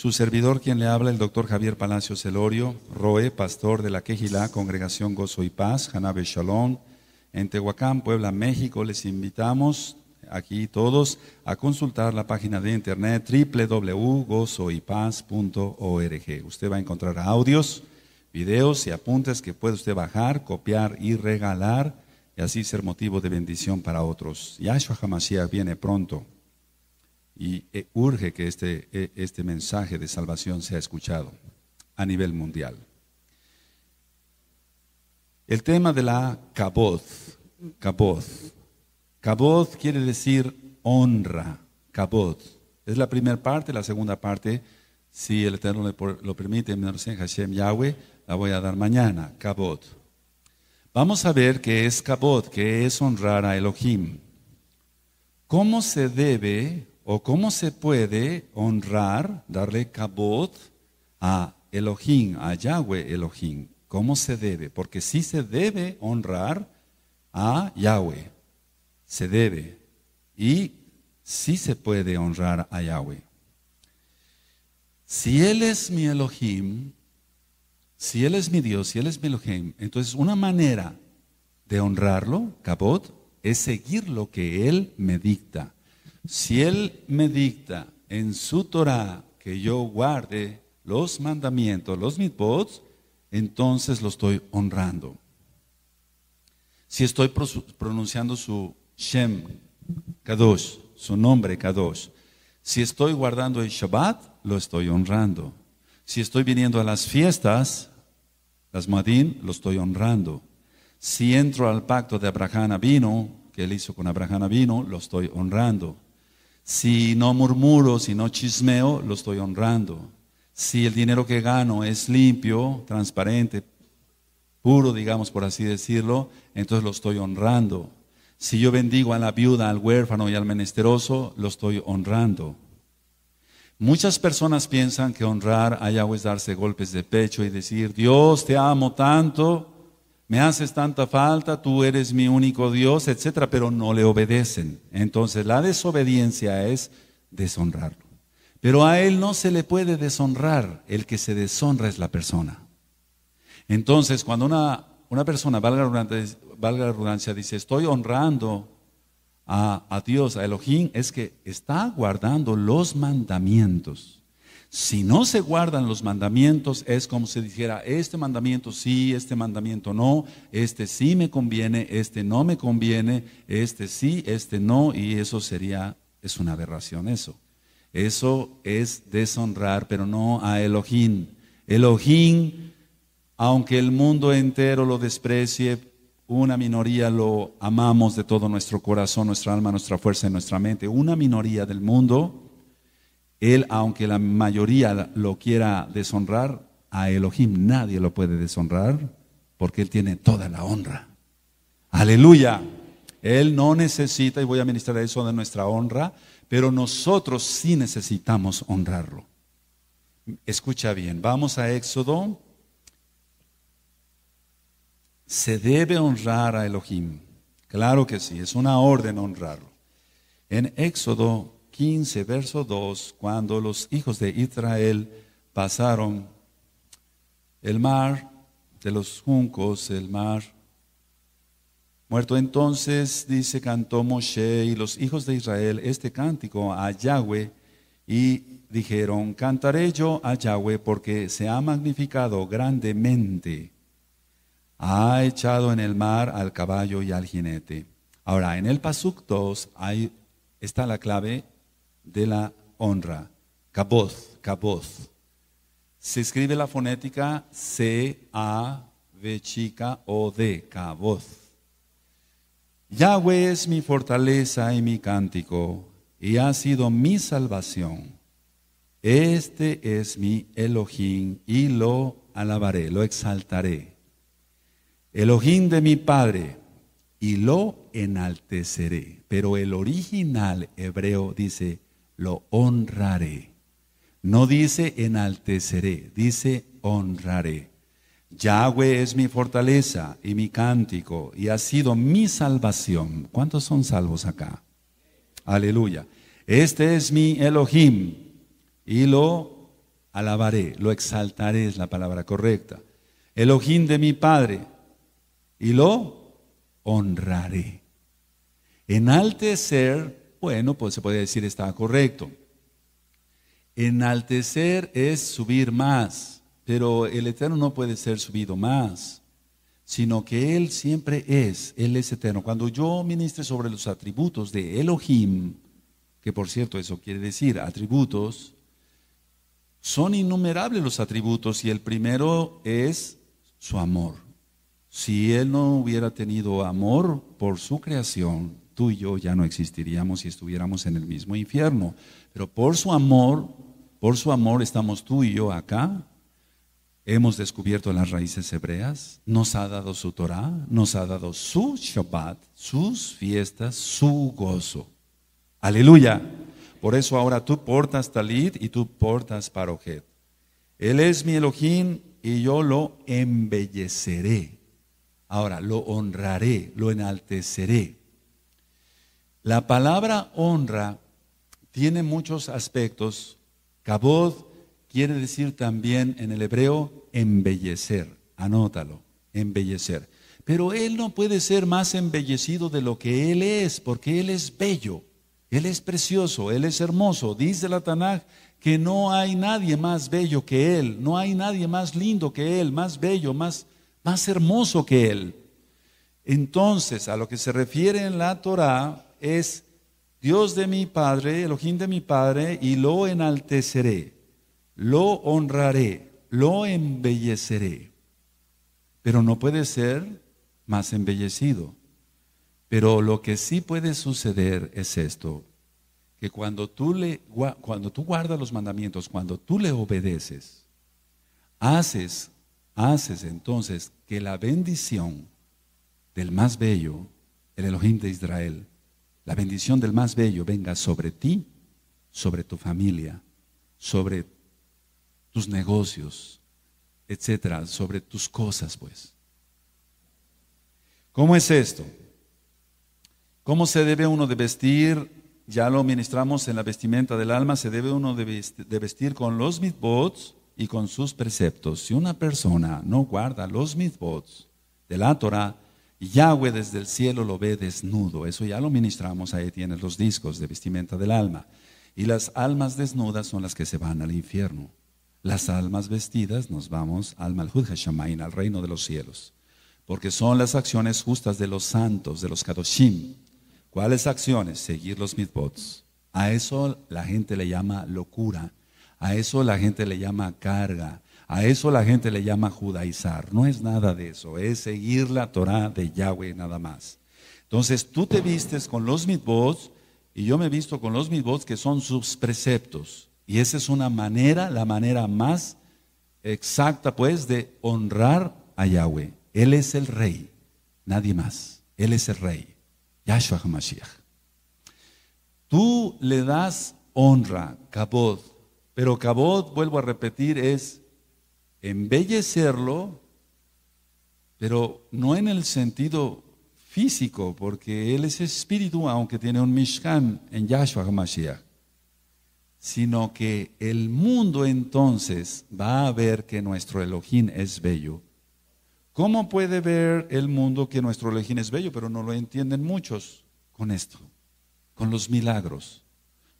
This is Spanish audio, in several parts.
Su servidor, quien le habla, el doctor Javier Palacio Celorio, Roe, pastor de la Quejilá, Congregación Gozo y Paz, Hanabe Shalom, en Tehuacán, Puebla, México. Les invitamos aquí todos a consultar la página de internet www.gozoypaz.org. Usted va a encontrar audios, videos y apuntes que puede usted bajar, copiar y regalar y así ser motivo de bendición para otros. Yahshua Hamashiach viene pronto y eh, urge que este, eh, este mensaje de salvación sea escuchado a nivel mundial. El tema de la caboz, caboz. Caboz quiere decir honra, Kabod Es la primera parte, la segunda parte, si el Eterno lo permite, Hashem Yahweh, la voy a dar mañana, cabot. Vamos a ver qué es cabot, qué es honrar a Elohim. ¿Cómo se debe ¿O cómo se puede honrar, darle cabot a Elohim, a Yahweh Elohim? ¿Cómo se debe? Porque sí se debe honrar a Yahweh. Se debe. Y sí se puede honrar a Yahweh. Si Él es mi Elohim, si Él es mi Dios, si Él es mi Elohim, entonces una manera de honrarlo, cabot, es seguir lo que Él me dicta. Si Él me dicta en su Torah que yo guarde los mandamientos, los mitbots, entonces lo estoy honrando. Si estoy pronunciando su Shem Kadosh, su nombre Kadosh, si estoy guardando el Shabbat, lo estoy honrando. Si estoy viniendo a las fiestas, las lo estoy honrando. Si entro al pacto de Abraham Avino, que él hizo con Abraham Avino, lo estoy honrando. Si no murmuro, si no chismeo, lo estoy honrando. Si el dinero que gano es limpio, transparente, puro, digamos por así decirlo, entonces lo estoy honrando. Si yo bendigo a la viuda, al huérfano y al menesteroso, lo estoy honrando. Muchas personas piensan que honrar a Yahweh es darse golpes de pecho y decir, Dios te amo tanto, me haces tanta falta, tú eres mi único Dios, etcétera, pero no le obedecen. Entonces la desobediencia es deshonrarlo. Pero a él no se le puede deshonrar, el que se deshonra es la persona. Entonces, cuando una, una persona, valga la, redundancia, dice, estoy honrando a Dios, a Elohim, es que está guardando los mandamientos. Si no se guardan los mandamientos, es como si dijera, este mandamiento sí, este mandamiento no, este sí me conviene, este no me conviene, este sí, este no, y eso sería, es una aberración eso. Eso es deshonrar, pero no a Elohim. Elohim, aunque el mundo entero lo desprecie, una minoría lo amamos de todo nuestro corazón, nuestra alma, nuestra fuerza y nuestra mente. Una minoría del mundo él, aunque la mayoría lo quiera deshonrar, a Elohim nadie lo puede deshonrar porque Él tiene toda la honra. Aleluya. Él no necesita, y voy a ministrar eso de nuestra honra, pero nosotros sí necesitamos honrarlo. Escucha bien, vamos a Éxodo. Se debe honrar a Elohim. Claro que sí, es una orden honrarlo. En Éxodo 15, verso 2, cuando los hijos de Israel pasaron el mar de los juncos, el mar. Muerto entonces, dice, cantó Moshe y los hijos de Israel este cántico a Yahweh y dijeron, cantaré yo a Yahweh porque se ha magnificado grandemente. Ha echado en el mar al caballo y al jinete. Ahora, en el Pasuk 2 hay, está la clave de la honra. Caboz, caboz. Se escribe la fonética C-A-V chica o D, caboz. Yahweh es mi fortaleza y mi cántico, y ha sido mi salvación. Este es mi Elohim, y lo alabaré, lo exaltaré. Elohim de mi Padre, y lo enalteceré. Pero el original hebreo dice, lo honraré. No dice enalteceré, dice honraré. Yahweh es mi fortaleza y mi cántico y ha sido mi salvación. ¿Cuántos son salvos acá? Aleluya. Este es mi Elohim y lo alabaré, lo exaltaré es la palabra correcta. Elohim de mi Padre y lo honraré. Enaltecer bueno, pues se puede decir está correcto. Enaltecer es subir más, pero el Eterno no puede ser subido más, sino que Él siempre es, Él es eterno. Cuando yo ministre sobre los atributos de Elohim, que por cierto eso quiere decir atributos, son innumerables los atributos y el primero es su amor. Si Él no hubiera tenido amor por su creación, tú y yo ya no existiríamos si estuviéramos en el mismo infierno. Pero por su amor, por su amor estamos tú y yo acá. Hemos descubierto las raíces hebreas, nos ha dado su Torah, nos ha dado su Shabbat, sus fiestas, su gozo. Aleluya. Por eso ahora tú portas talit y tú portas parojet. Él es mi Elohim y yo lo embelleceré. Ahora lo honraré, lo enalteceré. La palabra honra tiene muchos aspectos. Kabod quiere decir también en el hebreo embellecer. Anótalo, embellecer. Pero él no puede ser más embellecido de lo que él es, porque él es bello, él es precioso, él es hermoso. Dice la Tanaj que no hay nadie más bello que él, no hay nadie más lindo que él, más bello, más, más hermoso que él. Entonces, a lo que se refiere en la Torah, es Dios de mi Padre, Elohim de mi Padre, y lo enalteceré, lo honraré, lo embelleceré. Pero no puede ser más embellecido. Pero lo que sí puede suceder es esto, que cuando tú, le, cuando tú guardas los mandamientos, cuando tú le obedeces, haces, haces entonces que la bendición del más bello, el Elohim de Israel, la bendición del más bello venga sobre ti, sobre tu familia, sobre tus negocios, etcétera, sobre tus cosas, pues. ¿Cómo es esto? ¿Cómo se debe uno de vestir? Ya lo ministramos en la vestimenta del alma, se debe uno de vestir con los mitbots y con sus preceptos. Si una persona no guarda los mitbots de la Torah, Yahweh desde el cielo lo ve desnudo. Eso ya lo ministramos, ahí tienes los discos de vestimenta del alma. Y las almas desnudas son las que se van al infierno. Las almas vestidas nos vamos al Malhud al reino de los cielos. Porque son las acciones justas de los santos, de los Kadoshim. ¿Cuáles acciones? Seguir los mitbots. A eso la gente le llama locura. A eso la gente le llama carga. A eso la gente le llama judaizar. No es nada de eso, es seguir la Torah de Yahweh nada más. Entonces tú te vistes con los mitbots y yo me he visto con los mitbots que son sus preceptos. Y esa es una manera, la manera más exacta pues de honrar a Yahweh. Él es el rey, nadie más. Él es el rey. Yahshua HaMashiach. Tú le das honra, kabod. Pero kabod, vuelvo a repetir, es embellecerlo, pero no en el sentido físico, porque Él es espíritu, aunque tiene un Mishkan en Yahshua HaMashiach, sino que el mundo entonces va a ver que nuestro Elohim es bello. ¿Cómo puede ver el mundo que nuestro Elohim es bello? Pero no lo entienden muchos con esto, con los milagros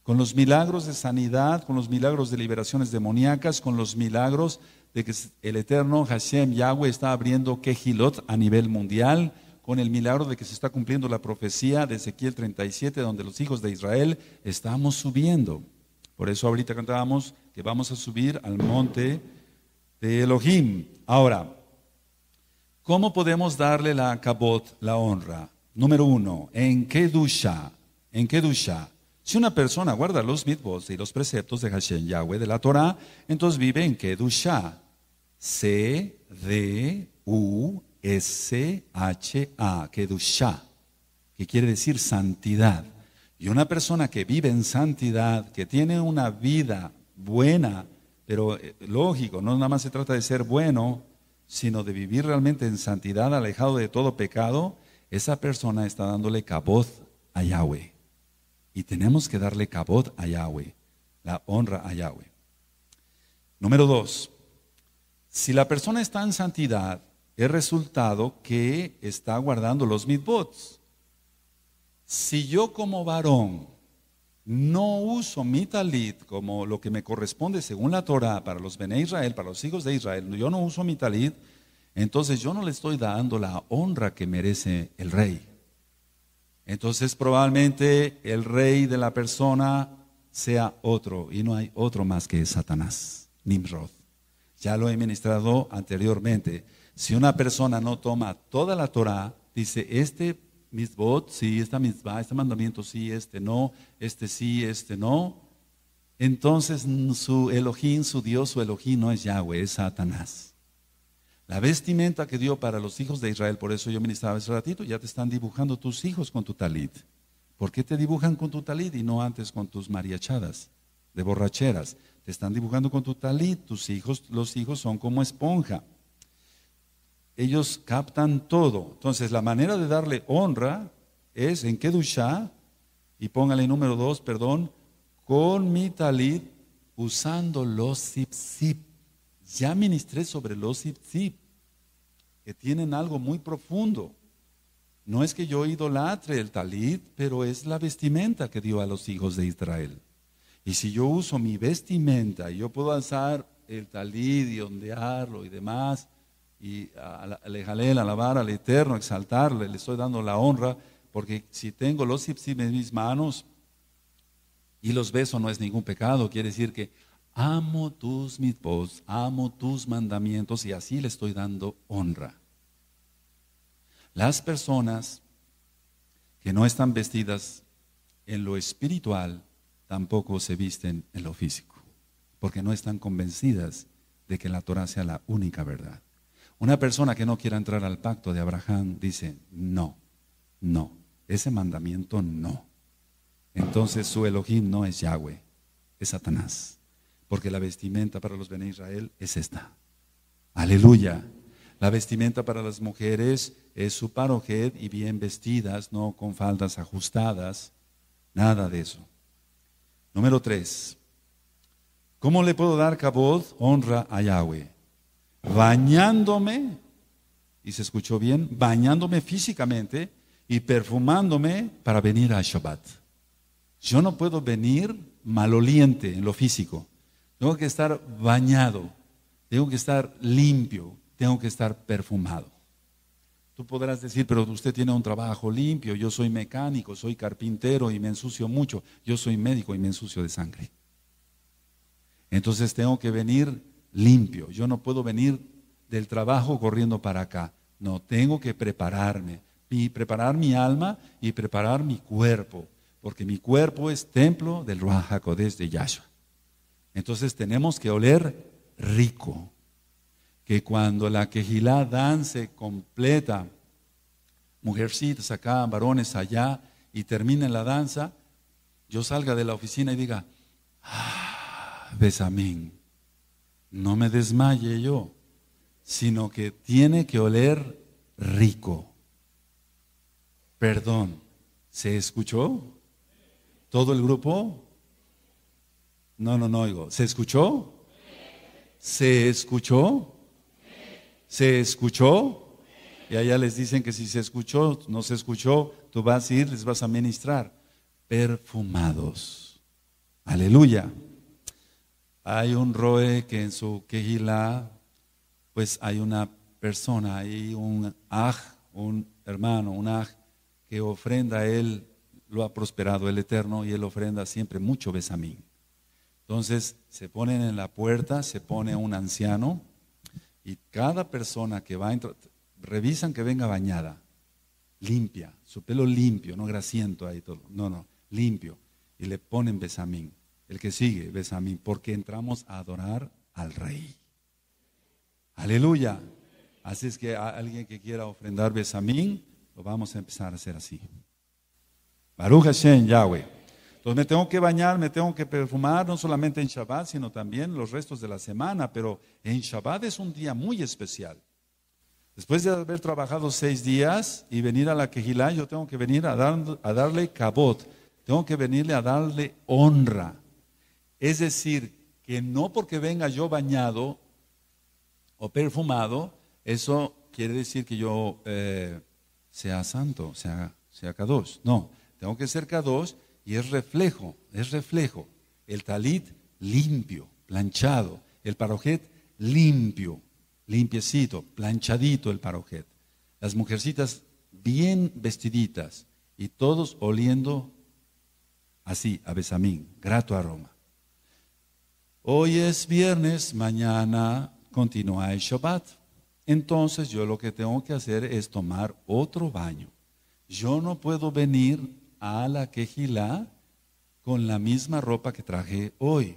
con los milagros de sanidad, con los milagros de liberaciones demoníacas, con los milagros de que el eterno Hashem Yahweh está abriendo Kehilot a nivel mundial con el milagro de que se está cumpliendo la profecía de Ezequiel 37, donde los hijos de Israel estamos subiendo. Por eso ahorita cantábamos que vamos a subir al monte de Elohim. Ahora, ¿cómo podemos darle la cabot, la honra? Número uno, ¿en qué dusha? ¿En qué dusha? Si una persona guarda los mitbos y los preceptos de Hashem Yahweh de la Torah, entonces vive en Kedushah. C-D-U-S-H-A. Kedushah. Que quiere decir santidad. Y una persona que vive en santidad, que tiene una vida buena, pero eh, lógico, no nada más se trata de ser bueno, sino de vivir realmente en santidad, alejado de todo pecado, esa persona está dándole caboz a Yahweh. Y tenemos que darle cabot a Yahweh, la honra a Yahweh. Número dos, si la persona está en santidad, es resultado que está guardando los mitbots. Si yo como varón no uso mi talit como lo que me corresponde según la Torah para los Bene Israel, para los hijos de Israel, yo no uso mi talit, entonces yo no le estoy dando la honra que merece el rey. Entonces probablemente el rey de la persona sea otro, y no hay otro más que Satanás, Nimrod. Ya lo he ministrado anteriormente. Si una persona no toma toda la Torah, dice, este misbot, sí, esta misma, este mandamiento sí, este no, este sí, este no, entonces su Elohim, su Dios, su Elohim no es Yahweh, es Satanás. La vestimenta que dio para los hijos de Israel, por eso yo ministraba ese ratito, ya te están dibujando tus hijos con tu talit. ¿Por qué te dibujan con tu talit y no antes con tus mariachadas de borracheras? Te están dibujando con tu talit, tus hijos, los hijos son como esponja. Ellos captan todo. Entonces, la manera de darle honra es en ducha y póngale número dos, perdón, con mi talit usando los zip-zip. Ya ministré sobre los zip que tienen algo muy profundo. No es que yo idolatre el talid, pero es la vestimenta que dio a los hijos de Israel. Y si yo uso mi vestimenta y yo puedo alzar el talid y ondearlo y demás, y le alabar al Eterno, exaltarle, le estoy dando la honra, porque si tengo los zip en mis manos y los beso no es ningún pecado, quiere decir que Amo tus mitos, amo tus mandamientos y así le estoy dando honra. Las personas que no están vestidas en lo espiritual tampoco se visten en lo físico, porque no están convencidas de que la Torah sea la única verdad. Una persona que no quiera entrar al pacto de Abraham dice, no, no, ese mandamiento no. Entonces su Elohim no es Yahweh, es Satanás porque la vestimenta para los Bene Israel es esta. Aleluya. La vestimenta para las mujeres es su parojed y bien vestidas, no con faldas ajustadas, nada de eso. Número tres. ¿Cómo le puedo dar caboz, honra a Yahweh? Bañándome, y se escuchó bien, bañándome físicamente y perfumándome para venir a Shabbat. Yo no puedo venir maloliente en lo físico. Tengo que estar bañado, tengo que estar limpio, tengo que estar perfumado. Tú podrás decir, pero usted tiene un trabajo limpio, yo soy mecánico, soy carpintero y me ensucio mucho, yo soy médico y me ensucio de sangre. Entonces tengo que venir limpio, yo no puedo venir del trabajo corriendo para acá, no, tengo que prepararme, y preparar mi alma y preparar mi cuerpo, porque mi cuerpo es templo del Ruach de Yahshua. Entonces tenemos que oler rico. Que cuando la quejilá dance completa, mujercitas acá, varones allá, y termine la danza, yo salga de la oficina y diga, ah, besamín, no me desmaye yo, sino que tiene que oler rico. Perdón, ¿se escuchó? ¿Todo el grupo? No, no, no, digo, ¿se escuchó? ¿Se escuchó? ¿Se escuchó? Y allá les dicen que si se escuchó, no se escuchó, tú vas a ir, les vas a ministrar. Perfumados. Aleluya. Hay un roe que en su quejila, pues hay una persona, hay un aj, un hermano, un aj, que ofrenda a él, lo ha prosperado el Eterno y él ofrenda siempre mucho besamín. Entonces se ponen en la puerta, se pone un anciano y cada persona que va a entrar, revisan que venga bañada, limpia, su pelo limpio, no grasiento ahí todo, no, no, limpio. Y le ponen besamín, el que sigue, besamín, porque entramos a adorar al rey. Aleluya. Así es que alguien que quiera ofrendar besamín, lo vamos a empezar a hacer así. Baruch Hashem Yahweh. Pues me tengo que bañar, me tengo que perfumar, no solamente en Shabbat, sino también los restos de la semana, pero en Shabbat es un día muy especial. Después de haber trabajado seis días y venir a la Kejilá, yo tengo que venir a, darle cabot, tengo que venirle a darle honra. Es decir, que no porque venga yo bañado o perfumado, eso quiere decir que yo eh, sea santo, sea, sea k No, tengo que ser Kadosh y es reflejo, es reflejo. El talit limpio, planchado. El parojet limpio, limpiecito, planchadito el parojet. Las mujercitas bien vestiditas y todos oliendo así, a besamín, grato aroma. Hoy es viernes, mañana continúa el Shabbat. Entonces yo lo que tengo que hacer es tomar otro baño. Yo no puedo venir a la quejilá con la misma ropa que traje hoy.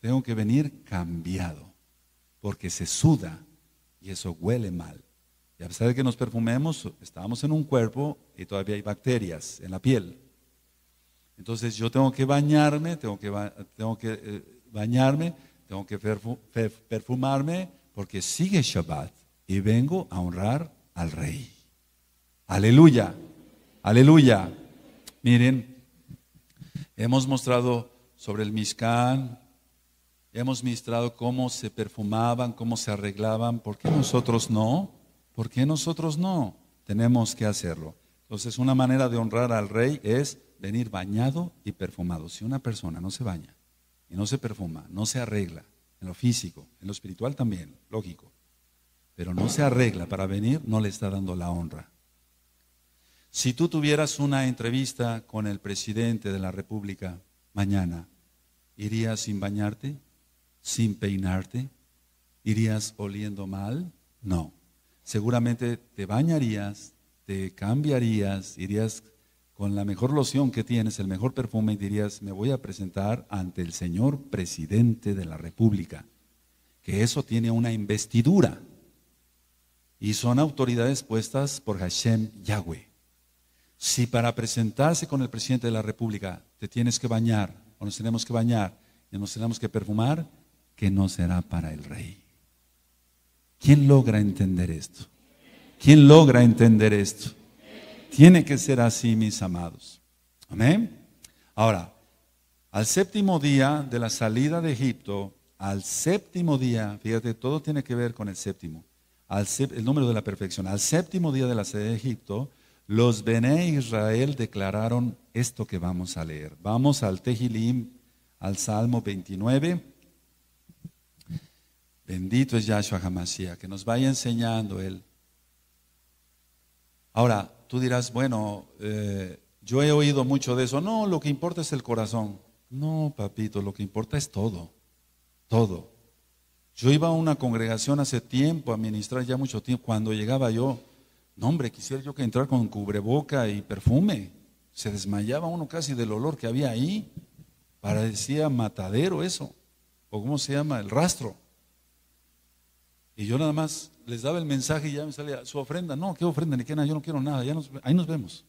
Tengo que venir cambiado, porque se suda y eso huele mal. Y a pesar de que nos perfumemos, estamos en un cuerpo y todavía hay bacterias en la piel. Entonces yo tengo que bañarme, tengo que, tengo que eh, bañarme, tengo que perfumarme, porque sigue Shabbat y vengo a honrar al Rey. Aleluya, aleluya. Miren, hemos mostrado sobre el miscal, hemos ministrado cómo se perfumaban, cómo se arreglaban. ¿Por qué nosotros no? ¿Por qué nosotros no? Tenemos que hacerlo. Entonces, una manera de honrar al rey es venir bañado y perfumado. Si una persona no se baña y no se perfuma, no se arregla, en lo físico, en lo espiritual también, lógico, pero no se arregla para venir, no le está dando la honra. Si tú tuvieras una entrevista con el presidente de la República mañana, ¿irías sin bañarte? ¿Sin peinarte? ¿Irías oliendo mal? No. Seguramente te bañarías, te cambiarías, irías con la mejor loción que tienes, el mejor perfume, y dirías, me voy a presentar ante el señor presidente de la República, que eso tiene una investidura. Y son autoridades puestas por Hashem Yahweh. Si para presentarse con el presidente de la República te tienes que bañar, o nos tenemos que bañar, y nos tenemos que perfumar, que no será para el rey. ¿Quién logra entender esto? ¿Quién logra entender esto? Tiene que ser así, mis amados. Amén. Ahora, al séptimo día de la salida de Egipto, al séptimo día, fíjate, todo tiene que ver con el séptimo, el número de la perfección, al séptimo día de la salida de Egipto, los Bené Israel declararon esto que vamos a leer. Vamos al Tehilim, al Salmo 29. Bendito es Yahshua Hamashiach, que nos vaya enseñando Él. Ahora, tú dirás, bueno, eh, yo he oído mucho de eso. No, lo que importa es el corazón. No, papito, lo que importa es todo. Todo. Yo iba a una congregación hace tiempo, a ministrar ya mucho tiempo. Cuando llegaba yo, no, hombre, quisiera yo que entrar con cubreboca y perfume. Se desmayaba uno casi del olor que había ahí. Parecía matadero eso. ¿O cómo se llama? El rastro. Y yo nada más les daba el mensaje y ya me salía su ofrenda. No, ¿qué ofrenda? Ni qué nada. Yo no quiero nada. ahí nos vemos.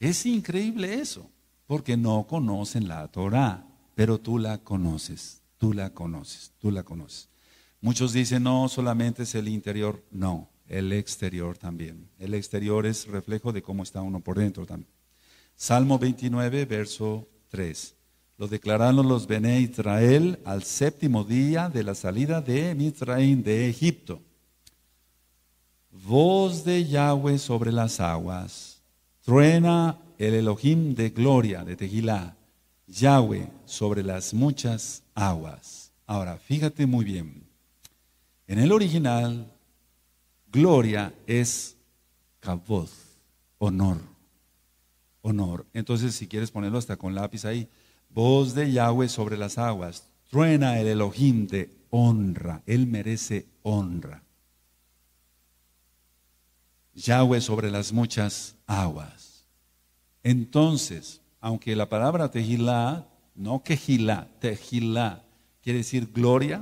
Es increíble eso. Porque no conocen la Torah. Pero tú la conoces. Tú la conoces. Tú la conoces. Muchos dicen, no, solamente es el interior. No el exterior también. El exterior es reflejo de cómo está uno por dentro también. Salmo 29, verso 3. Lo declararon los Bene Israel al séptimo día de la salida de Mitraín de Egipto. Voz de Yahweh sobre las aguas. Truena el Elohim de gloria de Tejilá Yahweh sobre las muchas aguas. Ahora, fíjate muy bien. En el original Gloria es caboz, honor, honor. Entonces, si quieres ponerlo hasta con lápiz ahí, voz de Yahweh sobre las aguas, truena el Elohim de honra, él merece honra. Yahweh sobre las muchas aguas. Entonces, aunque la palabra tejilá, no quejilá, tejilá, quiere decir gloria,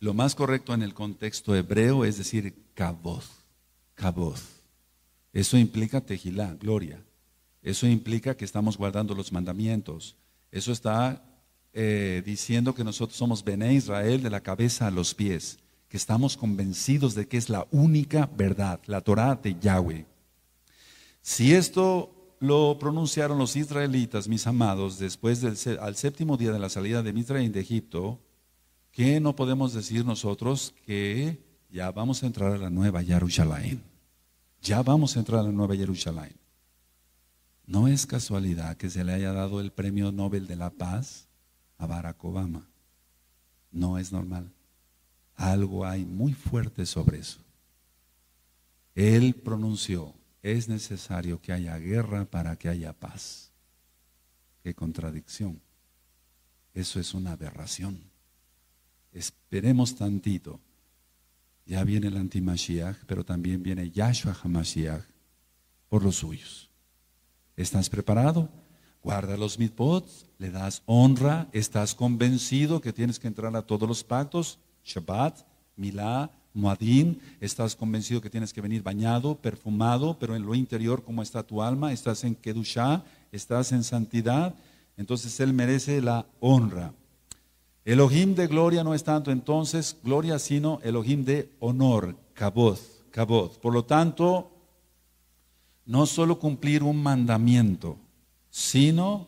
lo más correcto en el contexto hebreo es decir caboz, kavod. Eso implica tejilá, gloria. Eso implica que estamos guardando los mandamientos. Eso está eh, diciendo que nosotros somos Bené Israel de la cabeza a los pies, que estamos convencidos de que es la única verdad, la Torah de Yahweh. Si esto lo pronunciaron los israelitas, mis amados, después del al séptimo día de la salida de Israel de Egipto, ¿Qué no podemos decir nosotros que ya vamos a entrar a la nueva Jerusalén? Ya vamos a entrar a la nueva Jerusalén. No es casualidad que se le haya dado el premio Nobel de la Paz a Barack Obama. No es normal. Algo hay muy fuerte sobre eso. Él pronunció, es necesario que haya guerra para que haya paz. Qué contradicción. Eso es una aberración. Esperemos tantito. Ya viene el antimashiach, pero también viene Yahshua HaMashiach por los suyos. ¿Estás preparado? Guarda los mitbots, le das honra, estás convencido que tienes que entrar a todos los pactos, Shabbat, Milá, Muadín, estás convencido que tienes que venir bañado, perfumado, pero en lo interior, como está tu alma, estás en Kedushá, estás en santidad, entonces Él merece la honra. Elohim de gloria no es tanto entonces gloria, sino Elohim de honor, kabod, kabod. Por lo tanto, no solo cumplir un mandamiento, sino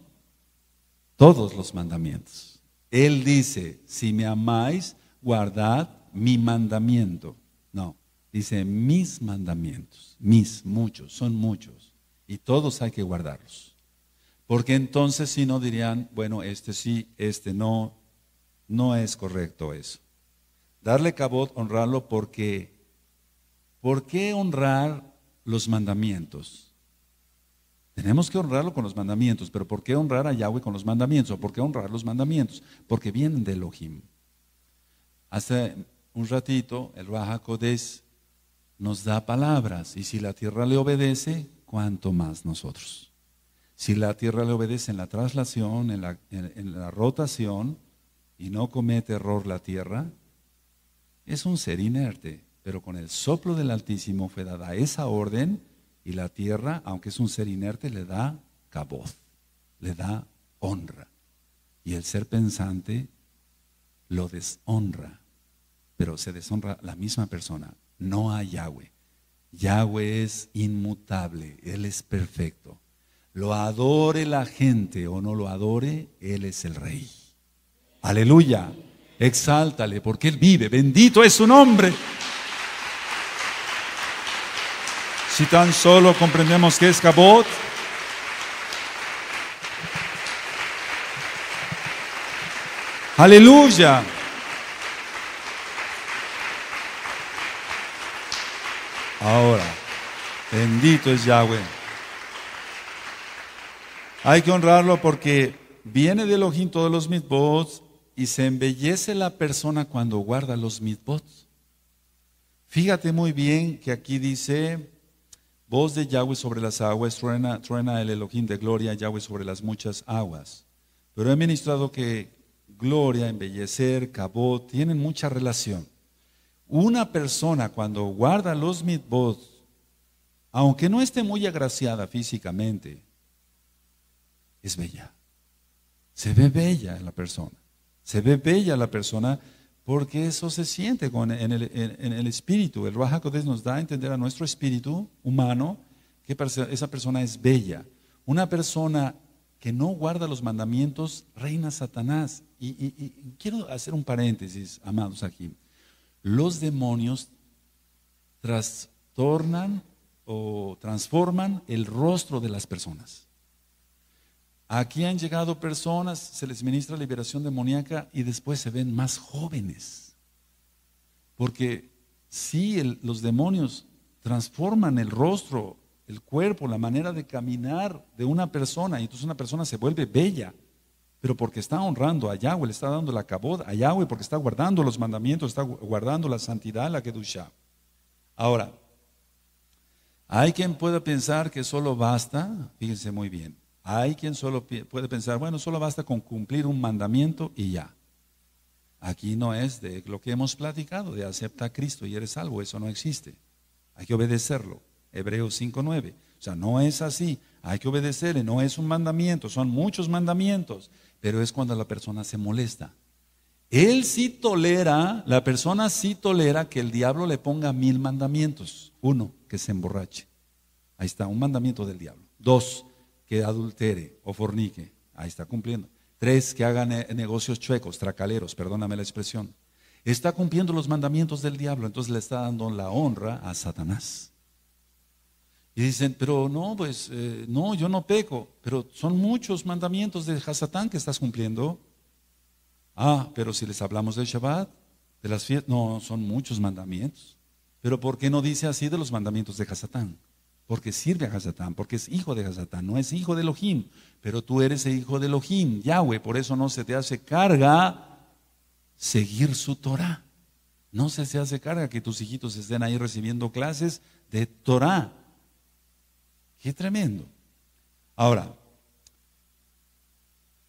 todos los mandamientos. Él dice, si me amáis, guardad mi mandamiento. No, dice mis mandamientos, mis muchos, son muchos, y todos hay que guardarlos. Porque entonces si no dirían, bueno, este sí, este no, no es correcto eso. Darle cabot, honrarlo porque, ¿por qué honrar los mandamientos? Tenemos que honrarlo con los mandamientos, pero ¿por qué honrar a Yahweh con los mandamientos? por qué honrar los mandamientos? Porque vienen de Elohim. Hace un ratito el Raja nos da palabras y si la tierra le obedece, ¿cuánto más nosotros. Si la tierra le obedece en la traslación, en la rotación, y no comete error la tierra, es un ser inerte, pero con el soplo del Altísimo fue dada esa orden y la tierra, aunque es un ser inerte, le da caboz, le da honra. Y el ser pensante lo deshonra, pero se deshonra la misma persona, no a Yahweh. Yahweh es inmutable, Él es perfecto. Lo adore la gente o no lo adore, Él es el rey. Aleluya. Exáltale porque Él vive. Bendito es su nombre. Si tan solo comprendemos que es Cabot. Aleluya. Ahora, bendito es Yahweh. Hay que honrarlo porque viene de ojito de los mitbots, y se embellece la persona cuando guarda los mitbots. Fíjate muy bien que aquí dice, voz de Yahweh sobre las aguas, truena, el Elohim de gloria, Yahweh sobre las muchas aguas. Pero he ministrado que gloria, embellecer, cabot, tienen mucha relación. Una persona cuando guarda los mitbots, aunque no esté muy agraciada físicamente, es bella. Se ve bella la persona. Se ve bella la persona porque eso se siente en, el, espíritu. El Raja nos da a entender a nuestro espíritu humano que esa persona es bella. Una persona que no guarda los mandamientos reina Satanás. Y, y quiero hacer un paréntesis, amados aquí. Los demonios trastornan o transforman el rostro de las personas. Aquí han llegado personas, se les ministra liberación demoníaca y después se ven más jóvenes. Porque si los demonios transforman el rostro, el cuerpo, la manera de caminar de una persona, y entonces una persona se vuelve bella, pero porque está honrando a Yahweh, le está dando la cabod a Yahweh, porque está guardando los mandamientos, está guardando la santidad, la Kedushah. Ahora, hay quien pueda pensar que solo basta, fíjense muy bien, hay quien solo puede pensar, bueno, solo basta con cumplir un mandamiento y ya. Aquí no es de lo que hemos platicado, de acepta a Cristo y eres salvo, eso no existe. Hay que obedecerlo. Hebreos 5.9. O sea, no es así. Hay que obedecerle, no es un mandamiento, son muchos mandamientos, pero es cuando la persona se molesta. Él sí tolera, la persona sí tolera que el diablo le ponga mil mandamientos. Uno, que se emborrache. Ahí está, un mandamiento del diablo. Dos, que adultere o fornique. Ahí está cumpliendo. Tres, que haga negocios chuecos, tracaleros, perdóname la expresión. Está cumpliendo los mandamientos del diablo, entonces le está dando la honra a Satanás. Y dicen, pero no, pues eh, no, yo no peco, pero son muchos mandamientos de Hasatán que estás cumpliendo. Ah, pero si les hablamos del Shabbat, de las fiestas, no, son muchos mandamientos. Pero ¿por qué no dice así de los mandamientos de Hasatán? porque sirve a Hasatán, porque es hijo de Hasatán, no es hijo de Elohim, pero tú eres el hijo de Elohim, Yahweh, por eso no se te hace carga seguir su Torah. No se te hace carga que tus hijitos estén ahí recibiendo clases de Torah. Qué tremendo. Ahora,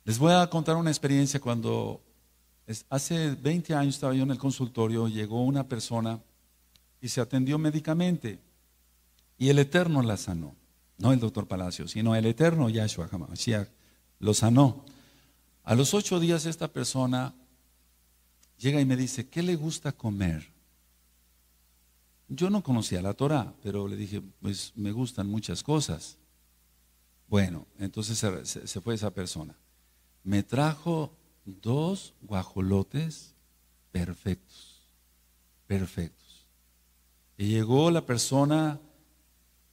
les voy a contar una experiencia cuando hace 20 años estaba yo en el consultorio, llegó una persona y se atendió médicamente y el Eterno la sanó. No el doctor Palacio, sino el Eterno Yahshua Hamashiach lo sanó. A los ocho días esta persona llega y me dice, ¿qué le gusta comer? Yo no conocía la Torah, pero le dije, pues me gustan muchas cosas. Bueno, entonces se, se fue esa persona. Me trajo dos guajolotes perfectos, perfectos. Y llegó la persona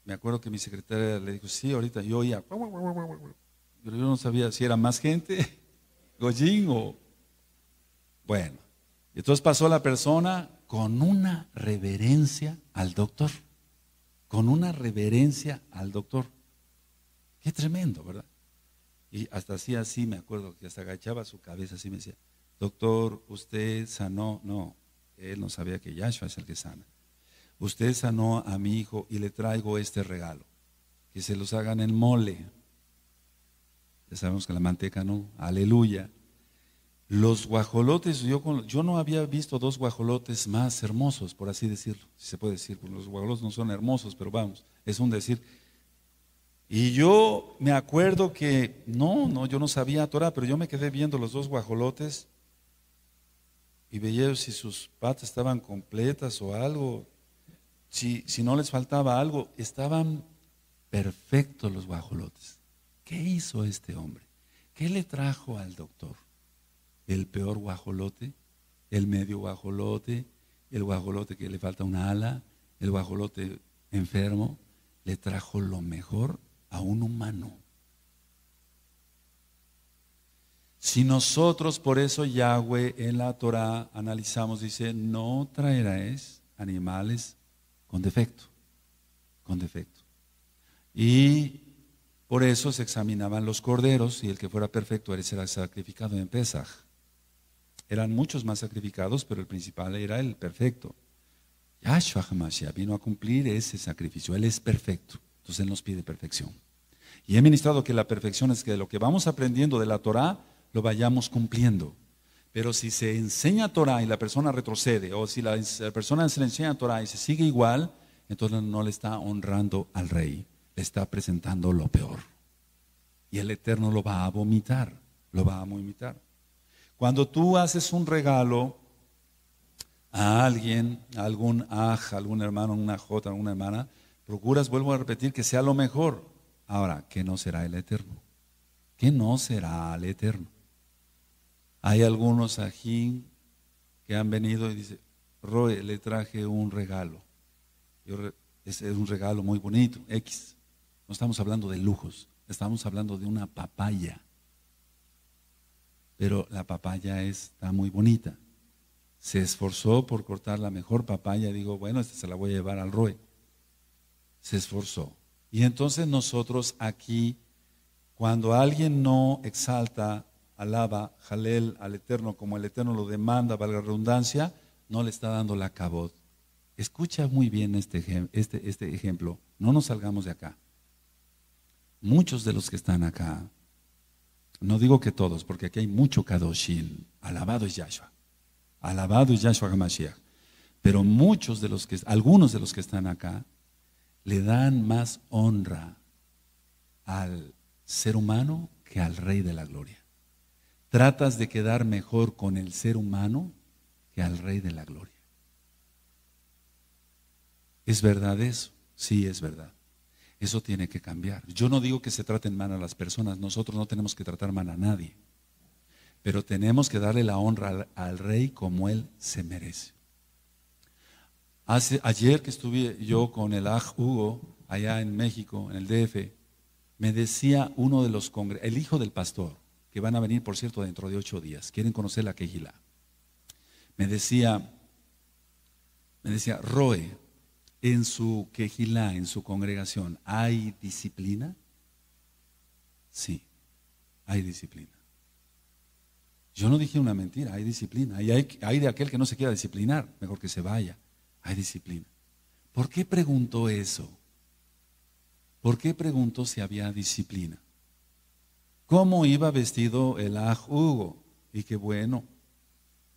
me acuerdo que mi secretaria le dijo, sí, ahorita yo oía, pero yo no sabía si era más gente, Gollín o... Bueno, entonces pasó la persona con una reverencia al doctor, con una reverencia al doctor. Qué tremendo, ¿verdad? Y hasta así así, me acuerdo, que hasta agachaba su cabeza así me decía, doctor, usted sanó. No, él no sabía que Yahshua es el que sana usted sanó a mi hijo y le traigo este regalo. Que se los hagan en mole. Ya sabemos que la manteca no. Aleluya. Los guajolotes, yo, yo no había visto dos guajolotes más hermosos, por así decirlo, si se puede decir, pues, los guajolotes no son hermosos, pero vamos, es un decir. Y yo me acuerdo que, no, no, yo no sabía Torah, pero yo me quedé viendo los dos guajolotes y veía si sus patas estaban completas o algo si, no les faltaba algo, estaban perfectos los guajolotes. ¿Qué hizo este hombre? ¿Qué le trajo al doctor? ¿El peor guajolote? ¿El medio guajolote? ¿El guajolote que le falta una ala? ¿El guajolote enfermo? Le trajo lo mejor a un humano. Si nosotros, por eso Yahweh en la Torah analizamos, dice, no traeráis animales con defecto, con defecto. Y por eso se examinaban los corderos y el que fuera perfecto era sacrificado en Pesaj. Eran muchos más sacrificados, pero el principal era el perfecto. Yahshua Hamashiach vino a cumplir ese sacrificio. Él es perfecto, entonces Él nos pide perfección. Y he ministrado que la perfección es que lo que vamos aprendiendo de la Torah lo vayamos cumpliendo. Pero si se enseña Torah y la persona retrocede, o si la, persona se le enseña Torah y se sigue igual, entonces no le está honrando al rey, le está presentando lo peor. Y el Eterno lo va a vomitar, lo va a vomitar. Cuando tú haces un regalo a alguien, a algún aj, algún hermano, una jota, alguna hermana, procuras, vuelvo a repetir, que sea lo mejor. Ahora, ¿qué no será el Eterno? ¿Qué no será el Eterno? Hay algunos aquí que han venido y dicen, Roe, le traje un regalo. ese es un regalo muy bonito, X. No estamos hablando de lujos, estamos hablando de una papaya. Pero la papaya está muy bonita. Se esforzó por cortar la mejor papaya. Digo, bueno, esta se la voy a llevar al Roe. Se esforzó. Y entonces nosotros aquí, cuando alguien no exalta alaba, jalel al Eterno como el Eterno lo demanda, valga la redundancia, no le está dando la cabot. Escucha muy bien este, este, este ejemplo. No nos salgamos de acá. Muchos de los que están acá, no digo que todos, porque aquí hay mucho Kadoshim. Alabado es Yahshua. Alabado es Yahshua HaMashiach. Pero muchos de los que, algunos de los que están acá, le dan más honra al ser humano que al Rey de la Gloria tratas de quedar mejor con el ser humano que al Rey de la Gloria. ¿Es verdad eso? Sí, es verdad. Eso tiene que cambiar. Yo no digo que se traten mal a las personas, nosotros no tenemos que tratar mal a nadie, pero tenemos que darle la honra al, Rey como Él se merece. Hace, ayer que estuve yo con el Aj Hugo allá en México, en el DF, me decía uno de los congresos, el hijo del pastor, van a venir, por cierto, dentro de ocho días. Quieren conocer la quejila? Me decía, me decía, Roe, en su quejila, en su congregación, ¿hay disciplina? Sí, hay disciplina. Yo no dije una mentira, hay disciplina. Y hay, hay de aquel que no se quiera disciplinar, mejor que se vaya. Hay disciplina. ¿Por qué preguntó eso? ¿Por qué preguntó si había disciplina? cómo iba vestido el aj Hugo. Y qué bueno,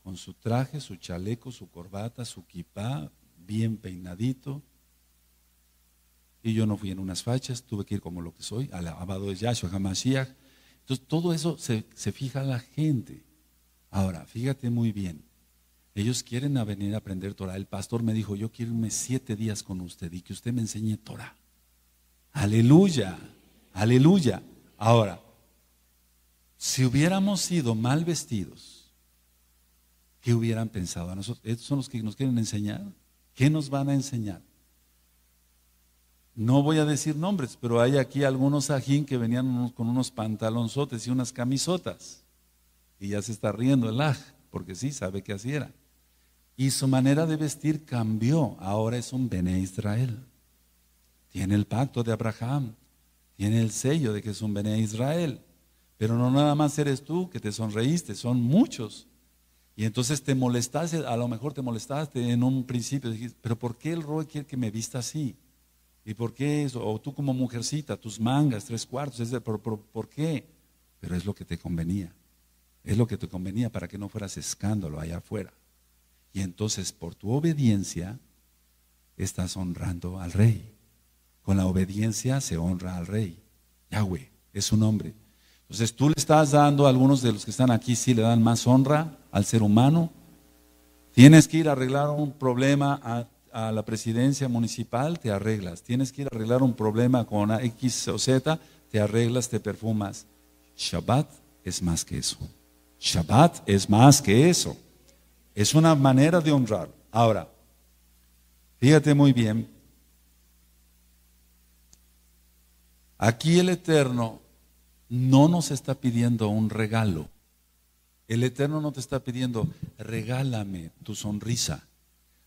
con su traje, su chaleco, su corbata, su kipá, bien peinadito. Y yo no fui en unas fachas, tuve que ir como lo que soy, alabado de Yahshua Hamashiach. Entonces todo eso se, se fija la gente. Ahora, fíjate muy bien, ellos quieren venir a aprender Torah. El pastor me dijo, yo quiero irme siete días con usted y que usted me enseñe Torah. Aleluya, aleluya. Ahora, si hubiéramos sido mal vestidos, ¿qué hubieran pensado a nosotros? Estos son los que nos quieren enseñar. ¿Qué nos van a enseñar? No voy a decir nombres, pero hay aquí algunos ajín que venían con unos pantalonzotes y unas camisotas. Y ya se está riendo el aj, porque sí, sabe que así era. Y su manera de vestir cambió. Ahora es un Bene Israel. Tiene el pacto de Abraham. Tiene el sello de que es un Bene Israel. Pero no nada más eres tú que te sonreíste, son muchos. Y entonces te molestaste, a lo mejor te molestaste en un principio, pero ¿por qué el rey quiere que me vista así? ¿Y por qué eso? O tú como mujercita, tus mangas, tres cuartos, es por qué? Pero es lo que te convenía. Es lo que te convenía para que no fueras escándalo allá afuera. Y entonces por tu obediencia estás honrando al rey. Con la obediencia se honra al rey. Yahweh es un hombre. Entonces tú le estás dando, a algunos de los que están aquí sí le dan más honra al ser humano. Tienes que ir a arreglar un problema a, a la presidencia municipal, te arreglas. Tienes que ir a arreglar un problema con X o Z, te arreglas, te perfumas. Shabbat es más que eso. Shabbat es más que eso. Es una manera de honrar. Ahora, fíjate muy bien. Aquí el Eterno no nos está pidiendo un regalo. El Eterno no te está pidiendo, regálame tu sonrisa,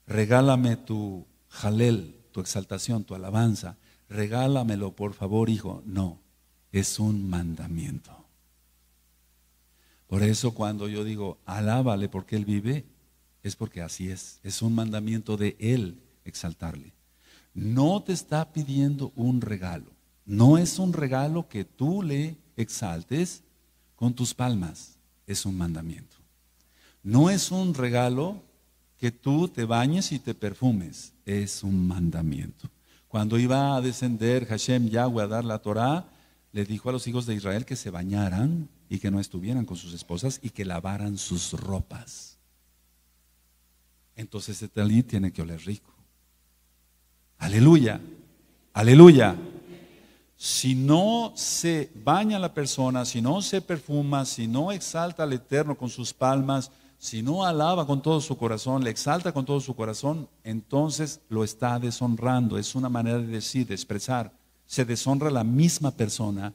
regálame tu jalel, tu exaltación, tu alabanza, regálamelo por favor, hijo. No, es un mandamiento. Por eso cuando yo digo, alábale porque Él vive, es porque así es, es un mandamiento de Él exaltarle. No te está pidiendo un regalo, no es un regalo que tú le exaltes con tus palmas. Es un mandamiento. No es un regalo que tú te bañes y te perfumes. Es un mandamiento. Cuando iba a descender Hashem Yahweh a dar la Torah, le dijo a los hijos de Israel que se bañaran y que no estuvieran con sus esposas y que lavaran sus ropas. Entonces este talí tiene que oler rico. Aleluya, aleluya si no se baña la persona, si no se perfuma, si no exalta al Eterno con sus palmas, si no alaba con todo su corazón, le exalta con todo su corazón, entonces lo está deshonrando. Es una manera de decir, de expresar. Se deshonra la misma persona.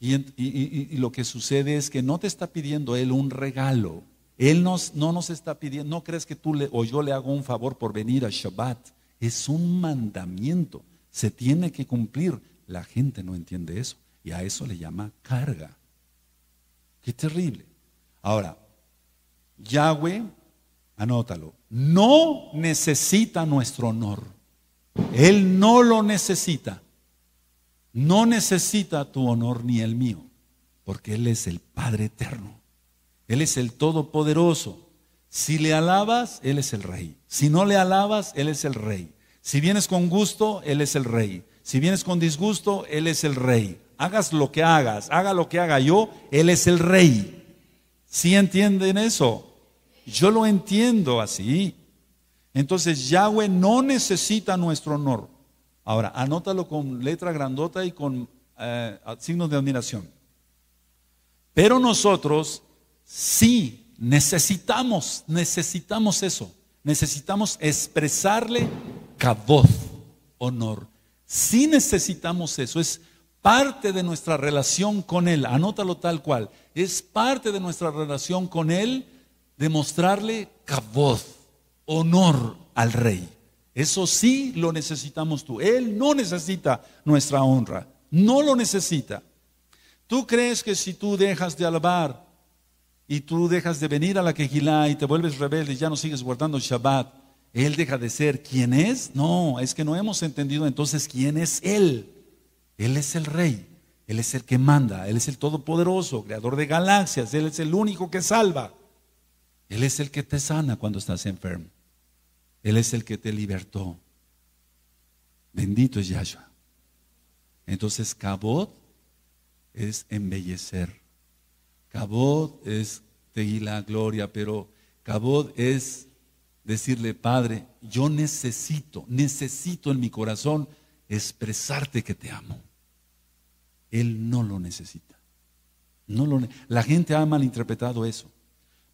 Y, lo que sucede es que no te está pidiendo Él un regalo. Él no nos está pidiendo, no crees que tú le, o yo le hago un favor por venir a Shabbat. Es un mandamiento. Se tiene que cumplir la gente no entiende eso y a eso le llama carga. Qué terrible. Ahora, Yahweh, anótalo, no necesita nuestro honor. Él no lo necesita. No necesita tu honor ni el mío, porque Él es el Padre eterno. Él es el Todopoderoso. Si le alabas, Él es el Rey. Si no le alabas, Él es el Rey. Si vienes con gusto, Él es el Rey. Si vienes con disgusto, Él es el rey. Hagas lo que hagas, haga lo que haga yo, Él es el rey. ¿Sí entienden eso? Yo lo entiendo así. Entonces Yahweh no necesita nuestro honor. Ahora, anótalo con letra grandota y con eh, signos de admiración. Pero nosotros sí necesitamos, necesitamos eso. Necesitamos expresarle caboz, honor si necesitamos eso, es parte de nuestra relación con Él, anótalo tal cual, es parte de nuestra relación con Él demostrarle caboz, honor al Rey. Eso sí lo necesitamos tú. Él no necesita nuestra honra, no lo necesita. ¿Tú crees que si tú dejas de alabar y tú dejas de venir a la quejilá y te vuelves rebelde y ya no sigues guardando Shabbat, él deja de ser ¿Quién es. No, es que no hemos entendido entonces quién es Él. Él es el Rey, Él es el que manda, Él es el Todopoderoso, Creador de galaxias, Él es el único que salva. Él es el que te sana cuando estás enfermo. Él es el que te libertó. Bendito es Yahshua. Entonces, Kabod es embellecer. Cabot es la Gloria, pero Cabot es decirle, Padre, yo necesito, necesito en mi corazón expresarte que te amo. Él no lo necesita. No lo, la gente ha malinterpretado eso.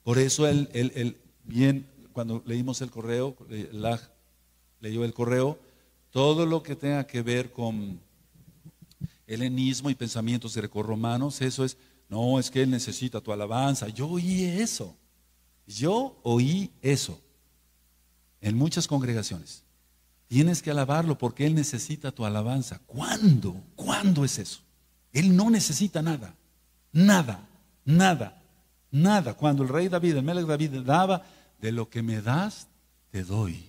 Por eso él, bien, cuando leímos el correo, la, leyó el correo, todo lo que tenga que ver con helenismo y pensamientos romanos, eso es, no, es que él necesita tu alabanza. Yo oí eso. Yo oí eso en muchas congregaciones. Tienes que alabarlo porque Él necesita tu alabanza. ¿Cuándo? ¿Cuándo es eso? Él no necesita nada. Nada, nada, nada. Cuando el rey David, el Melech David daba, de lo que me das, te doy.